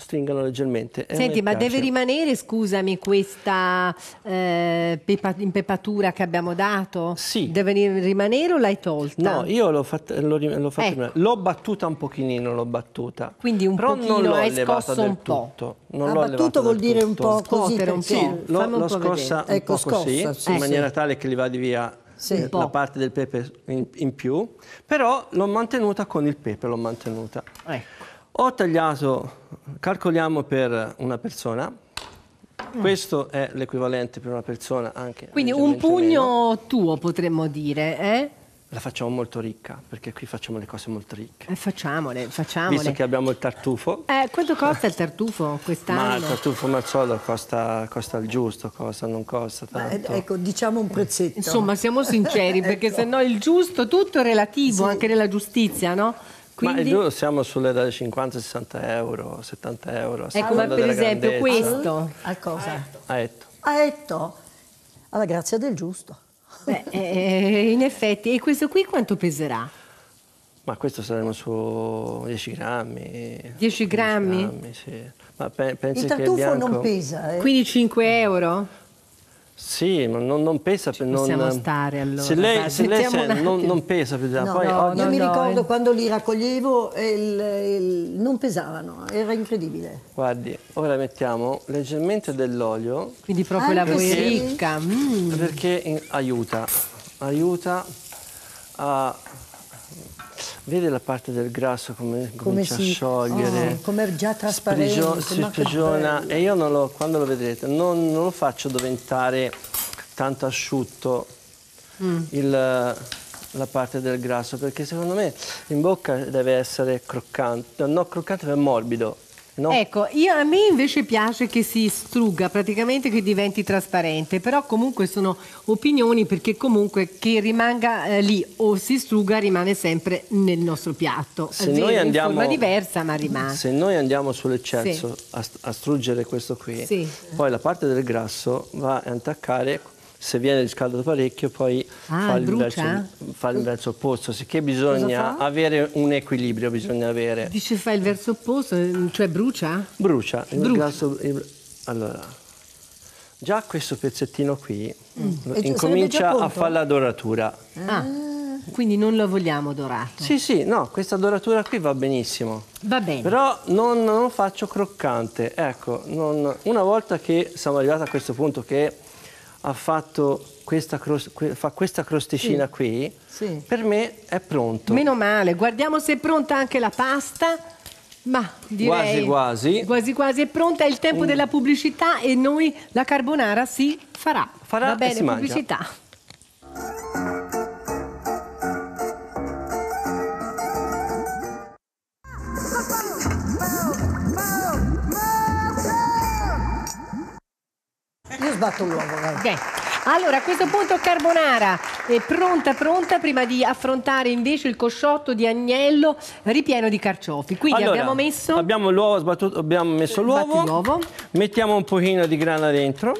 stringano leggermente. È Senti, ma deve rimanere, scusami, questa eh, pepa, impeppatura che abbiamo dato? Sì. Deve rimanere o l'hai tolta? No, io l'ho fatta, l'ho, l'ho, fatta ecco. l'ho battuta un pochino, l'ho battuta. Quindi un Però pochino, non l'ho hai scosso un po'. Tutto. Non l'ho battuto vuol dire tutto. un po' così, Scuotere un po'. Sì, l'ho, l'ho scossa vedere. un ecco, po' così, sì. in maniera tale che li vada via sì, eh, la parte del pepe in, in, più, però l'ho mantenuta con il pepe, l'ho mantenuta. Ecco. Ho tagliato, calcoliamo per una persona, ah. questo è l'equivalente per una persona anche. Quindi un pugno meno. tuo potremmo dire, eh? La facciamo molto ricca, perché qui facciamo le cose molto ricche. Eh, facciamole, facciamole. Visto che abbiamo il tartufo. Eh, quanto costa il tartufo quest'anno? Ma il tartufo mazzolo costa, costa il giusto, cosa non costa eh, tanto. Ma, ecco, diciamo un prezzetto. Insomma, siamo sinceri, perché ecco. se il giusto, tutto è relativo, sì. anche nella giustizia, no? Quindi... Ma siamo sulle 50, 60 euro, 70 euro. Ecco, ma per esempio grandezza. questo. Ah, a cosa? A etto. A etto. Alla grazia del giusto. Beh, eh, eh, in effetti, e questo qui quanto peserà? Ma questo saremo su 10 grammi. 10 grammi? 10 grammi sì. Ma pe pensi Il tartufo che bianco... non pesa. Eh? Quindi 5 euro? Sì, ma non, non pesa più. Possiamo non, stare allora. Se lei, se lei se, non, non, pesa più. No, Poi, no, oggi... Io mi ricordo quando li raccoglievo e il, il, non pesavano, era incredibile. Guardi, ora mettiamo leggermente dell'olio. Quindi proprio Anche la vuoi sì. ricca. Mm. Perché in, aiuta, aiuta a vede la parte del grasso come, come si, a sciogliere, oh, come già trasparente, sprigio, si sprigiona e io lo, quando lo vedrete non, non, lo faccio diventare tanto asciutto mm. il, la parte del grasso perché secondo me in bocca deve essere croccante, non croccante ma morbido No. Ecco, io, a me invece piace che si strugga, praticamente che diventi trasparente, però comunque sono opinioni perché comunque che rimanga eh, lì o si strugga rimane sempre nel nostro piatto. Se Vero, noi andiamo, in forma diversa ma rimane. Se noi andiamo sull'eccesso sì. a, a, struggere questo qui, sì. poi la parte del grasso va a intaccare se viene riscaldato parecchio poi ah, fa, il verso, opposto, sicché bisogna avere un equilibrio, bisogna avere... Dice fa il verso opposto, cioè brucia? Brucia. brucia. Grasso, il... allora, già questo pezzettino qui mm. incomincia a fare la doratura. Ah, ah. Quindi non lo vogliamo dorato? Sì, sì, no, questa doratura qui va benissimo. Va bene. Però non, non faccio croccante. Ecco, non... una volta che siamo arrivati a questo punto che ha fatto questa, crost fa questa crosticina sì. qui, sì. per me è pronto. Meno male, guardiamo se è pronta anche la pasta. Ma direi quasi quasi. Quasi quasi è pronta, è il tempo mm. della pubblicità e noi la carbonara si farà. Farà Va bene, pubblicità. Mangia. dato l'uovo. Okay. Allora, a questo punto carbonara è eh, pronta, pronta, prima di affrontare invece il cosciotto di agnello ripieno di carciofi. Quindi allora, abbiamo messo... Abbiamo, sbattuto, abbiamo messo l'uovo, mettiamo un pochino di grana dentro,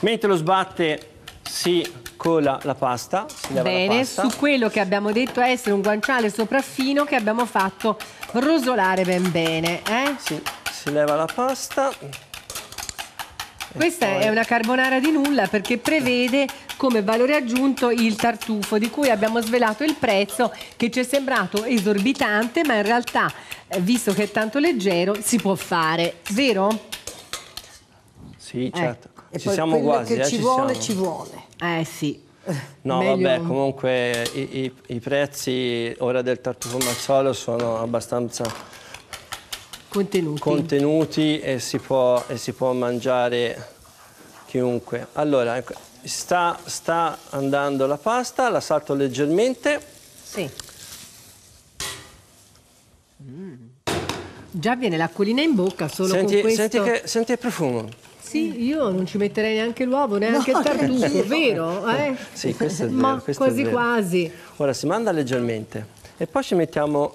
mentre lo sbatte si cola la pasta. Si Bene, la pasta. su quello che abbiamo detto essere un guanciale sopraffino che abbiamo fatto rosolare ben bene. Eh? Sì, si leva la pasta. Questa poi... è una carbonara di nulla perché prevede come valore aggiunto il tartufo di cui abbiamo svelato il prezzo che ci è sembrato esorbitante ma in realtà eh, visto che è tanto leggero si può fare, vero? Sì, eh, certo. Eh, ci siamo quasi. Che eh, ci, ci vuole, siamo. ci vuole. Eh sì. No, Meglio... vabbè, comunque i, i, i prezzi ora del tartufo mazzolo sono abbastanza contenuti, contenuti e, si può, e, si può, mangiare chiunque. Allora, ecco, sta, sta andando la pasta, la salto leggermente. Sì. Mm. Già viene l'acquolina in bocca solo senti, con questo. Senti, che, senti il profumo. Sì, io non ci metterei neanche l'uovo, neanche no, il tartufo, vero? Eh? Sì, questo è vero. Ma questo quasi è vero. quasi. Ora si manda leggermente e poi ci mettiamo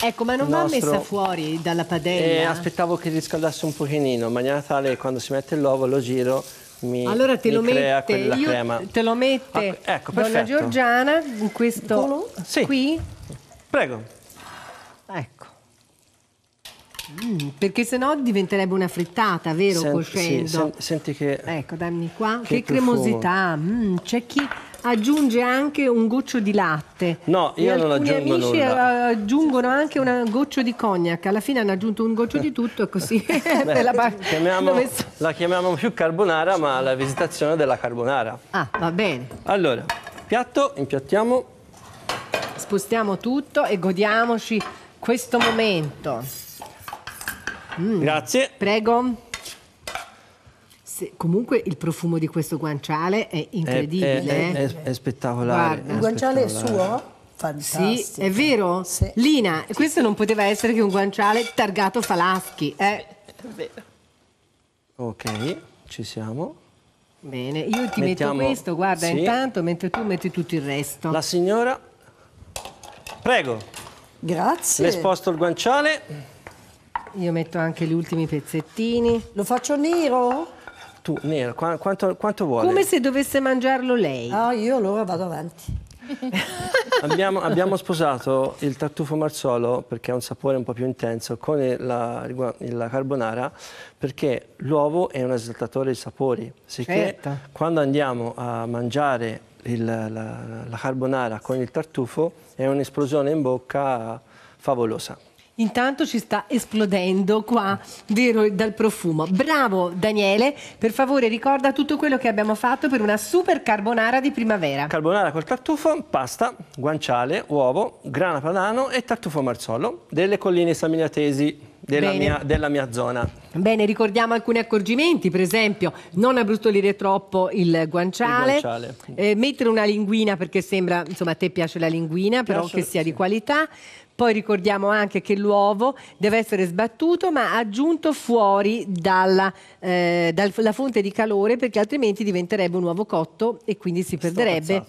Ecco, ma non nostro... va messa fuori dalla padella? Eh, aspettavo che riscaldasse un pochino, in maniera tale che quando si mette l'uovo lo giro mi, allora te lo mette, io crema. Te lo mette ah, ecco, Donna Giorgiana in questo sì. qui. Prego. Ecco. Mm, perché sennò diventerebbe una frittata, vero? Sen- sì, sen- senti che. Ecco, dammi qua. Che, che cremosità. Mm, c'è chi aggiunge anche un goccio di latte. No, io e non aggiungo amici eh, aggiungono anche un goccio di cognac. Alla fine hanno aggiunto un goccio di tutto e così Beh, la, chiamiamo, dovesse... la chiamiamo più carbonara, ma la visitazione della carbonara. Ah, va bene. Allora, piatto, impiattiamo. Spostiamo tutto e godiamoci questo momento. Mm. Grazie. Prego se, comunque il profumo di questo guanciale è incredibile. È, è, è, eh. è spettacolare. Guarda. Il guanciale è suo? Fantastico. Sì, è vero? Sì. Lina, sì, questo sì. non poteva essere che un guanciale targato Falaschi. Eh? È vero. Ok, ci siamo. Bene, io ti Mettiamo... metto questo, guarda, intanto, mentre tu metti tutto il resto. La signora... Prego. Grazie. Le sposto il guanciale. Io metto anche gli ultimi pezzettini. Lo faccio nero? tu, nero, quanto, quanto vuole? Come se dovesse mangiarlo lei. Ah, io allora vado avanti. abbiamo, abbiamo, sposato il tartufo marzolo perché ha un sapore un po' più intenso con la, la carbonara perché l'uovo è un esaltatore di sapori. Sicché certo. quando andiamo a mangiare il, la, la carbonara con il tartufo è un'esplosione in bocca favolosa. Intanto ci sta esplodendo qua, vero, dal profumo. Bravo Daniele, per favore ricorda tutto quello che abbiamo fatto per una super carbonara di primavera. Carbonara col tartufo, pasta, guanciale, uovo, grana padano e tartufo marzollo delle colline samiliatesi della mia, della mia zona. Bene, ricordiamo alcuni accorgimenti, per esempio non abbrustolire troppo il guanciale, il guanciale. Eh, mettere una linguina perché sembra, insomma a te piace la linguina, però piace, che sia sì. di qualità, poi ricordiamo anche che l'uovo deve essere sbattuto ma aggiunto fuori dalla, eh, dalla fonte di calore perché altrimenti diventerebbe un uovo cotto e quindi si perderebbe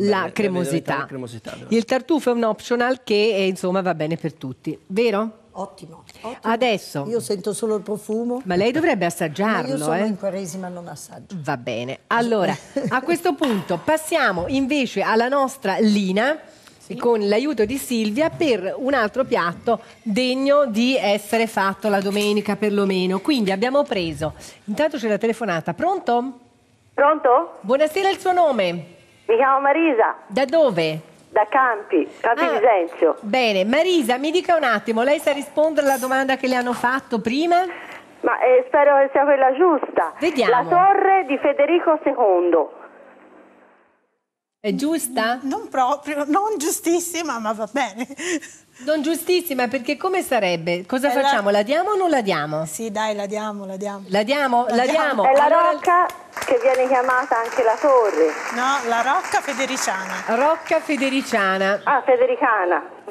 la cremosità. la cremosità. Il tartufo è un optional che è, eh, insomma va bene per tutti, vero? Ottimo, ottimo, Adesso. Io sento solo il profumo. Ma lei dovrebbe assaggiarlo. Ma io sono eh? in quaresima, non assaggio. Va bene. Allora, a questo punto passiamo invece alla nostra Lina sì. con l'aiuto di Silvia per un altro piatto degno di essere fatto la domenica perlomeno. Quindi abbiamo preso, intanto c'è la telefonata, pronto? Pronto? Buonasera, il suo nome? Mi chiamo Marisa. Da dove? Da Campi, Campi ah, Visenzio. Bene, Marisa, mi dica un attimo, lei sa rispondere alla domanda che le hanno fatto prima? Ma eh, spero che sia quella giusta. Vediamo. La torre di Federico II. È giusta? Non proprio, non giustissima, ma va bene. Non giustissima, perché come sarebbe? Cosa è facciamo? La... la... diamo o non la diamo? Sì, dai, la diamo, la diamo. La diamo, la, la diamo. diamo. È la allora... rocca che viene chiamata anche la torre. No, la rocca federiciana. Rocca federiciana. Ah, federicana. Federiciana.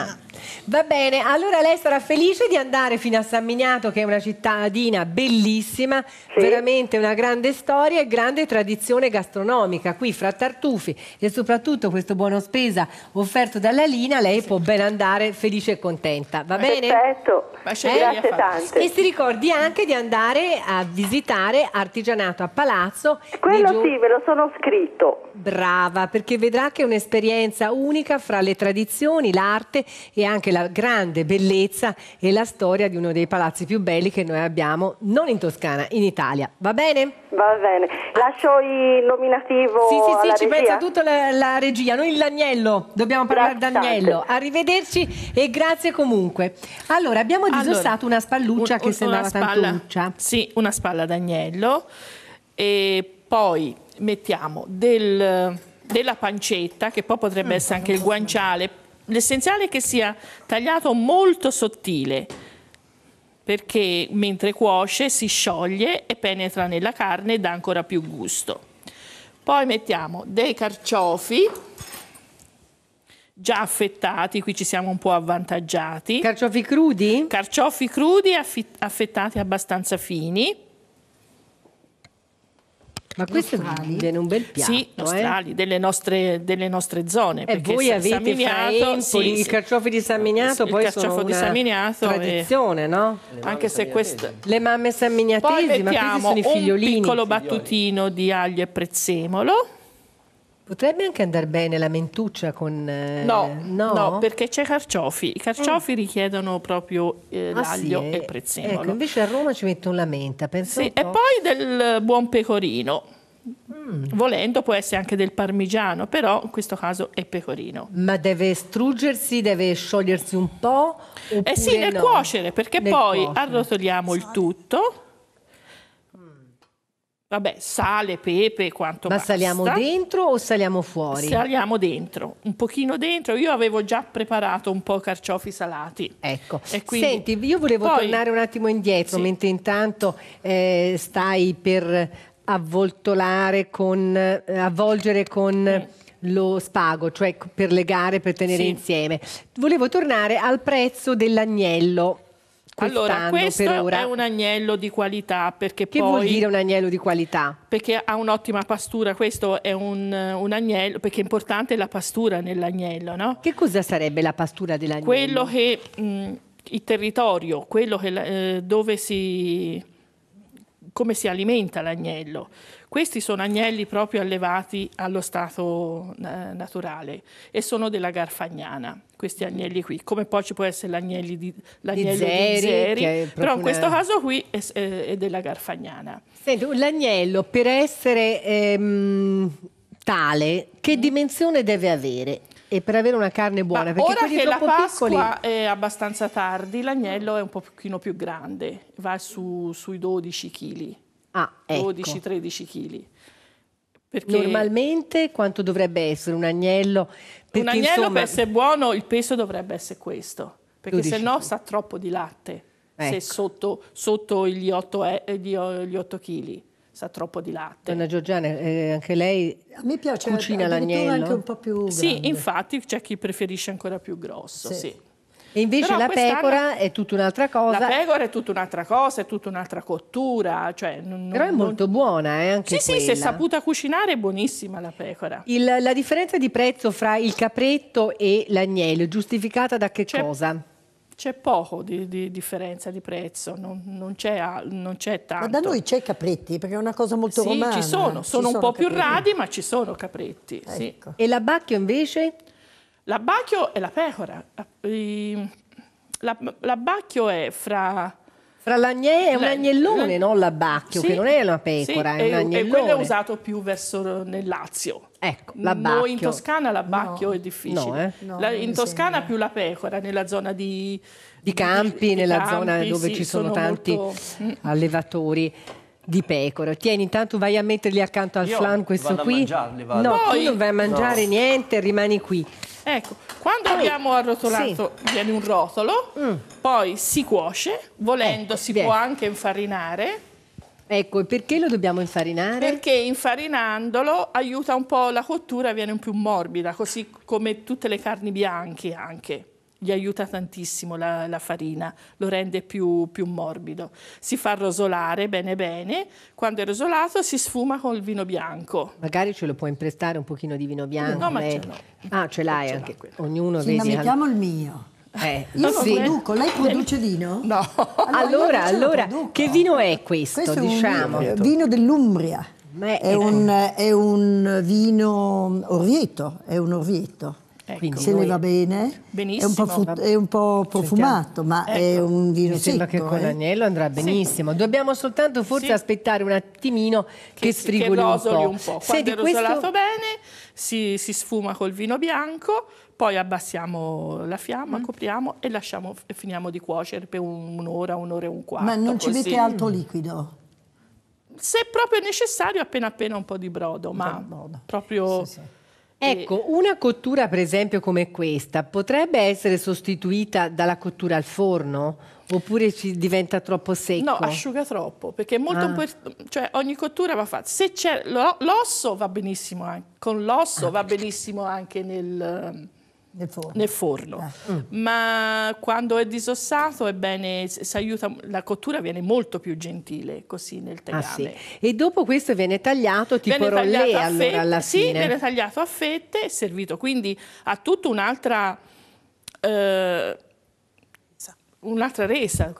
federiciana. Va bene, allora lei sarà felice di andare fino a San Miniato, che è una cittadina bellissima, sì. veramente una grande storia e grande tradizione gastronomica. Qui fra tartufi e soprattutto questo buono spesa offerto dalla Lina, lei sì. può ben andare felice e contenta. Va bene? Perfetto, eh? grazie tante. E si ricordi anche di andare a visitare Artigianato a Palazzo. Quello Gio... sì, ve lo sono scritto. Brava, perché vedrà che è un'esperienza unica fra le tradizioni, l'arte e anche anche la grande bellezza e la storia di uno dei palazzi più belli che noi abbiamo, non in Toscana, in Italia. Va bene? Va bene. Lascio il nominativo. Sì, sì, sì, ci regia. pensa tutta la, la, regia. Noi l'agnello, dobbiamo parlare grazie d'agnello. Tante. Arrivederci e grazie comunque. Allora, abbiamo disossato allora, una spalluccia un, che un, sembrava spalla, tantuccia. Sì, una spalla d'agnello. E poi mettiamo del, della pancetta, che poi potrebbe mm. essere anche il guanciale, l'essenziale è che sia tagliato molto sottile, perché mentre cuoce si scioglie e penetra nella carne e dà ancora più gusto. Poi mettiamo dei carciofi già affettati, qui ci siamo un po' avvantaggiati. Carciofi crudi? Carciofi crudi affettati abbastanza fini ma questo nostrali. viene un bel piatto. Sì, nostrali, eh? delle, nostre, delle, nostre, zone. E voi avete Fraempoli, sì, il carciofo di San Miniato, il poi sono una Saminiato tradizione, e... no? Anche se queste... Le mamme saminiatesi, ma questi sono i figliolini. un piccolo battutino di aglio e prezzemolo Potrebbe anche andare bene la mentuccia con... Eh, no, no? no, perché c'è carciofi. I carciofi mm. richiedono proprio eh, ah, l'aglio sì, e il prezzemolo. Ecco, invece a Roma ci mettono la menta, penso sì, E poi del buon pecorino. Mm. Volendo può essere anche del parmigiano, però in questo caso è pecorino. Ma deve struggersi, deve sciogliersi un po'? Eh sì, nel no? cuocere, perché nel poi cuocere. arrotoliamo il tutto vabbè, sale, pepe, quanto Ma basta. saliamo dentro o saliamo fuori? Saliamo dentro, un pochino dentro. Io avevo già preparato un po' carciofi salati. Ecco, quindi... senti, io volevo Poi... tornare un attimo indietro, sì. mentre intanto eh, stai per avvoltolare con, eh, avvolgere con... Mm lo spago, cioè per legare, per tenere sì. insieme. Volevo tornare al prezzo dell'agnello allora, questo è un agnello di qualità perché che poi... vuol dire un agnello di qualità? Perché ha un'ottima pastura, questo è un, un agnello, perché è importante la pastura nell'agnello, no? Che cosa sarebbe la pastura dell'agnello? Quello che... Mh, il territorio, quello che, eh, dove si come si alimenta l'agnello. Questi sono agnelli proprio allevati allo stato eh, naturale e sono della Garfagnana questi agnelli qui, come poi ci può essere l'agnelli di, l'agnello di Zeri, di Zeri però in questo una... caso qui è, è, della Garfagnana. Senti, l'agnello per essere ehm, tale, che mm. dimensione deve avere? E per avere una carne buona, Ma ora che la Pasqua piccoli... è abbastanza tardi, l'agnello è un pochino più grande, va su, sui 12 kg, ah, ecco. 12-13 kg. Perché... Normalmente quanto dovrebbe essere un agnello perché, un agnello insomma... per essere buono il peso dovrebbe essere questo, perché se no sa troppo di latte, ecco. se sotto, sotto gli 8 kg sa troppo di latte. Donna Giorgiana, eh, anche lei a me piace cucina l'agnello. anche un po' più grande. Sì, infatti c'è chi preferisce ancora più grosso, sì. sì. E invece Però la pecora è tutta un'altra cosa. La pecora è tutta un'altra cosa, è tutta un'altra cottura. Cioè non, Però è molto non... buona eh, anche sì, quella. Sì, se saputa cucinare è buonissima la pecora. Il, la differenza di prezzo fra il capretto e l'agnello è giustificata da che c'è, cosa? C'è poco di, di, differenza di prezzo, non, non, c'è, non, c'è, tanto. Ma da noi c'è capretti, perché è una cosa molto sì, romana. Sì, ci sono, sono ci un sono po' capretti. più radi, ma ci sono capretti. Ecco. Sì. E l'abbacchio invece? L'abbacchio e la pecora. L'abbacchio è fra... Fra l'agnello è un agnellone, non l'abbacchio, sì, che non è una pecora, sì, è un agnellone. E quello è usato più verso nel Lazio. Ecco, l'abbacchio. No, in Toscana l'abbacchio no. è difficile. No, eh? la, in Toscana più la pecora, nella zona di... Di campi, di, nella di zona campi, dove sì, ci sono, sono tanti molto... Mm. allevatori di pecora. Tieni, intanto vai a metterli accanto al io flan questo qui. no, no, tu non vai a mangiare no. niente, rimani qui. Ecco, quando poi, abbiamo arrotolato sì. viene un rotolo, mm. poi si cuoce, volendo eh, si viene. può anche infarinare. Ecco, e perché lo dobbiamo infarinare? Perché infarinandolo aiuta un po' la cottura, viene più morbida, così come tutte le carni bianche anche gli aiuta tantissimo la, la farina, lo rende più, più, morbido. Si fa rosolare bene bene, quando è rosolato si sfuma col vino bianco. Magari ce lo puoi imprestare un pochino di vino bianco? No, ma lei... ce l'ho. Ah, ce l'hai ce anche. Ognuno sì, vedi... mettiamo il mio. Eh, io sì. produco, lei produce vino? No. Allora, allora, allora che vino è questo? questo diciamo? È vino, vino dell'Umbria. È un, è un vino orvieto, è un orvieto. Ecco, se ne va bene, è un, fut- è un, po profumato, ma ecco. è un vino Mi sembra secco, che con eh? l'agnello andrà benissimo. Sì. Dobbiamo soltanto forse sì. aspettare un attimino che, che sfrigoli che un po'. Un po'. Quando è rosolato bene, si, si sfuma col vino bianco, poi abbassiamo la fiamma, mm. copriamo e, lasciamo, finiamo di cuocere per un'ora, un'ora e un quarto. Ma non così. ci mette alto liquido? Se proprio è necessario, appena appena un po' di brodo, ma brodo. proprio... Sì, Ecco, una cottura per esempio come questa potrebbe essere sostituita dalla cottura al forno? Oppure ci diventa troppo secco? No, asciuga troppo, perché ah. per, cioè, ogni cottura va fatta. Se c'è l'osso va benissimo anche, con l'osso ah. va benissimo anche nel nel forno. Nel forno. Eh. Mm. Ma quando è disossato, ebbene, s'aiuta, la cottura viene molto più gentile così nel tegame. Ah, sì. E dopo questo viene tagliato tipo viene rollè tagliato allora fette, alla sì, fine. Sì, viene tagliato a fette e servito. Quindi ha tutta un'altra... Eh, un'altra resa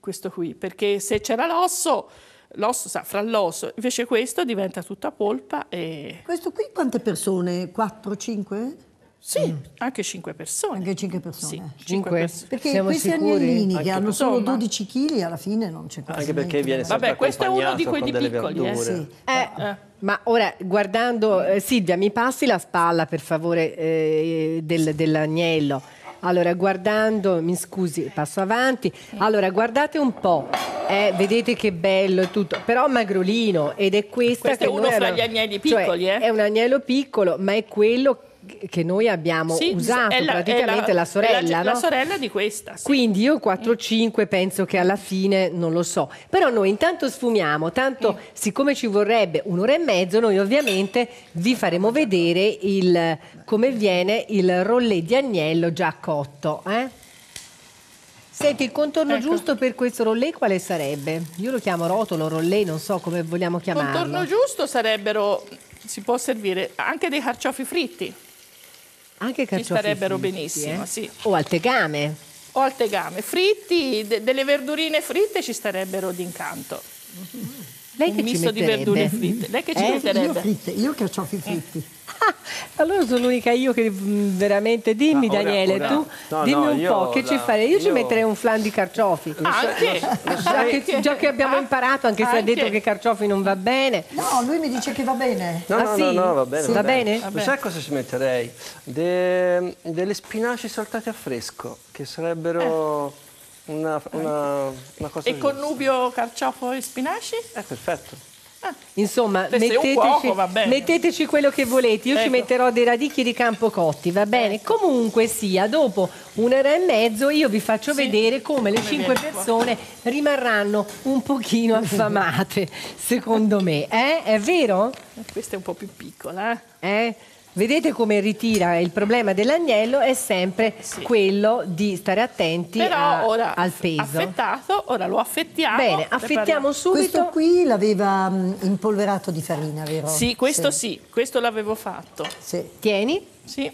questo qui, perché se c'era l'osso l'osso sa fra l'osso, invece questo diventa tutta polpa e... Questo qui quante persone? 4-5? Sì, mm. anche cinque persone. Anche cinque persone. Sì, 5 5 perché Siamo questi agnellini che hanno solo 12 kg alla fine non c'è quasi Anche perché viene sempre Vabbè, questo è uno di quelli piccoli. Eh. Sì. Eh, eh, eh. Ma ora, guardando, eh, Silvia, mi passi la spalla per favore eh, del, dell'agnello. Allora, guardando, mi scusi, passo avanti. Allora, guardate un po', eh, vedete che bello è tutto, però magrolino ed è questa questo che è uno fra gli agnelli piccoli, cioè, eh? È un agnello piccolo, ma è quello che che noi abbiamo sì, usato la, praticamente la, la sorella. La, no? la, sorella di questa. Sì. Quindi io 4-5 mm. penso che alla fine non lo so. Però noi intanto sfumiamo, tanto mm. siccome ci vorrebbe un'ora e mezzo, noi ovviamente vi faremo vedere il, come viene il rollè di agnello già cotto. Eh? Senti, il contorno ecco. giusto per questo rollè quale sarebbe? Io lo chiamo rotolo, rollè, non so come vogliamo chiamarlo. Il contorno giusto sarebbero, si può servire anche dei carciofi fritti. Anche carciofi ci starebbero fritti, benissimo, eh? sì. O al tegame. O al tegame. Fritti, de delle verdurine fritte ci starebbero d'incanto. Mm -hmm. Lei che Un misto di verdure fritte. Lei che ci eh, metterebbe? Io, fritte, io carciofi fritti. Eh. allora sono l'unica io che mm, veramente dimmi ah, ora, Daniele ora. tu no, dimmi no, un io, po' che ci farei io, io, ci metterei un flan di carciofi ah, anche, lo sai, già, che, già che abbiamo ah, imparato anche, anche se ha detto che carciofi non va bene no lui mi dice che va bene no ah, sì? no, no, va bene, sì. va, bene. va bene? sai cosa ci metterei? De, delle spinaci saltate a fresco che sarebbero eh. una, una, una, cosa e connubio carciofo e spinaci? è eh, perfetto Insomma, metteteci, cuoco, metteteci, quello che volete. Io ecco. ci metterò dei radicchi di campo cotti, va bene? Ecco. Comunque sia, dopo un'ora e mezzo io vi faccio sì. vedere come, come le cinque persone qua. rimarranno un pochino affamate, secondo me. Eh? È vero? Questa è un po' più piccola. Eh? eh? Vedete come ritira il problema dell'agnello è sempre sì. quello di stare attenti a, ora, al peso. affettato, ora lo affettiamo. Bene, affettiamo subito. Questo qui l'aveva impolverato di farina, vero? Sì, questo sì, sì questo l'avevo fatto. Sì. Tieni? Sì.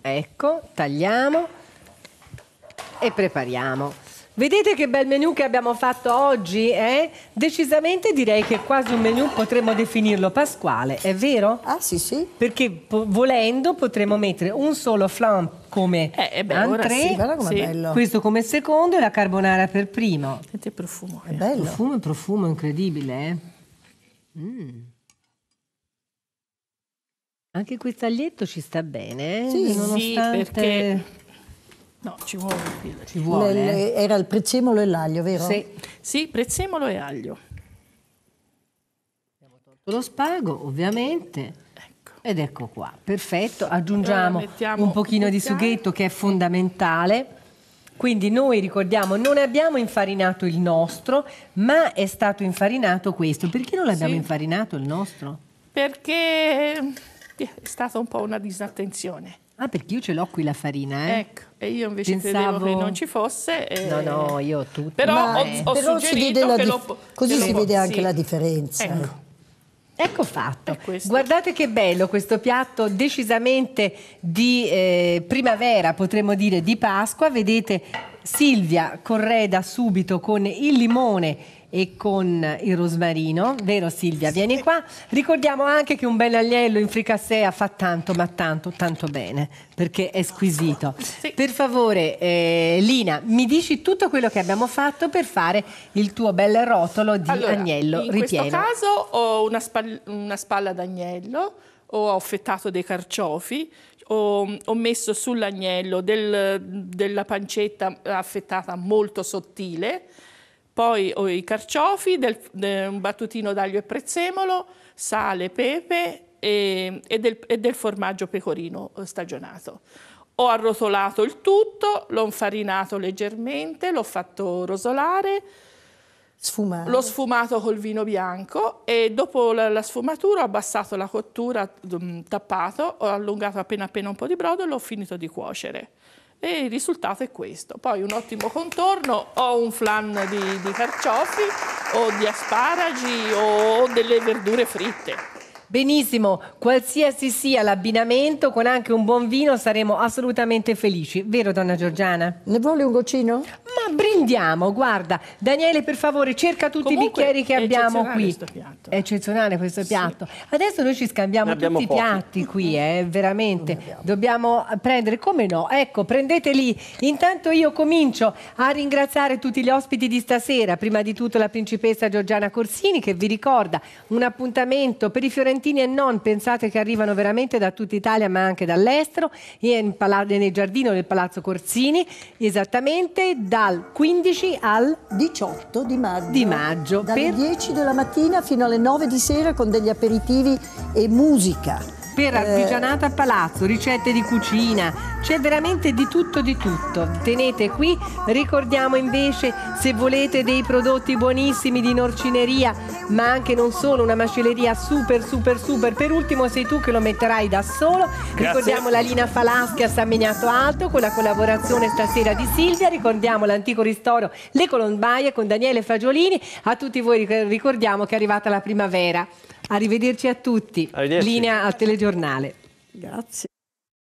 Ecco, tagliamo e prepariamo. Vedete che bel menù che abbiamo fatto oggi, eh? Decisamente direi che è quasi un menù potremmo definirlo pasquale, è vero? Ah sì sì. Perché po volendo potremmo mettere un solo flan come eh, eh beh, entrée, sì, guarda sì. bello. questo come secondo e la carbonara per primo. Senti il profumo. È eh. bello. Profumo, profumo incredibile, eh? Mm. Anche questo aglietto ci sta bene, eh? Sì, Nonostante... sì, perché No, ci vuole. Ci vuole le, le, eh. era il prezzemolo e l'aglio, vero? Sì. sì, prezzemolo e aglio. Abbiamo tolto lo spago, ovviamente. Ecco. Ed ecco qua, perfetto. Aggiungiamo un pochino di sughetto che è fondamentale. Quindi noi ricordiamo, non abbiamo infarinato il nostro, ma è stato infarinato questo. Perché non l'abbiamo sì. infarinato il nostro? Perché eh, è stata un po' una disattenzione. Ah, perché io ce l'ho qui la farina, eh? Ecco, e io invece Pensavo... credevo che non ci fosse. E... No, no, io ho tutto. Però Ma, ho, eh, ho però si vede dif... lo... così si lo... vede anche sì. la differenza. Ecco. Ecco, ecco fatto. Guardate che bello questo piatto decisamente di eh, primavera, potremmo dire di Pasqua. Vedete Silvia correda subito con il limone e con il rosmarino, vero Silvia? Vieni qua. Ricordiamo anche che un bel agnello in fricassea fa tanto, ma tanto, tanto bene, perché è squisito. Sì. Per favore, eh, Lina, mi dici tutto quello che abbiamo fatto per fare il tuo bel rotolo di allora, agnello ripieno. In questo caso ho una, spal una spalla d'agnello, ho affettato dei carciofi, ho, ho, messo sull'agnello del, della pancetta affettata molto sottile poi ho oh, i carciofi, del, de, un battutino d'aglio e prezzemolo, sale, pepe e, ehm, e, del, e del formaggio pecorino eh, stagionato. Ho arrotolato il tutto, l'ho infarinato leggermente, l'ho fatto rosolare, Sfumato. L'ho sfumato col vino bianco e dopo la, la, sfumatura ho abbassato la cottura, mm, tappato, ho allungato appena appena un po' di brodo e l'ho finito di cuocere e il risultato è questo. Poi un ottimo contorno o un flan di, di carciofi o di asparagi o delle verdure fritte. Benissimo, qualsiasi sia l'abbinamento, con anche un buon vino saremo assolutamente felici, vero donna Giorgiana? Ne vuole un goccino? Ma brindiamo, guarda. Daniele, per favore, cerca tutti Comunque, i bicchieri che abbiamo qui. Questo piatto. È eccezionale questo piatto. Adesso noi ci scambiamo tutti pochi. i piatti qui, eh, veramente. Dobbiamo prendere, come no? Ecco, prendeteli. Intanto io comincio a ringraziare tutti gli ospiti di stasera, prima di tutto la principessa Giorgiana Corsini che vi ricorda un appuntamento per i fiorentini Trentini e non, pensate che arrivano veramente da tutta Italia ma anche dall'estero, nel giardino del Palazzo Corsini, esattamente dal 15 al 18 di maggio. Di maggio dalle per... 10 della mattina fino alle 9 di sera con degli aperitivi e musica per eh. artigianata a palazzo, ricette di cucina, c'è veramente di tutto di tutto. Tenete qui, ricordiamo invece se volete dei prodotti buonissimi di norcineria, ma anche non solo, una macelleria super super super. Per ultimo sei tu che lo metterai da solo. Grazie. Ricordiamo la Lina Falaschi a San Miniato Alto con la collaborazione stasera di Silvia, ricordiamo l'antico ristoro Le Colombaie con Daniele Fagiolini. A tutti voi ricordiamo che è arrivata la primavera. Arrivederci a tutti. Arrivederci. Linea al telegiornale. Grazie.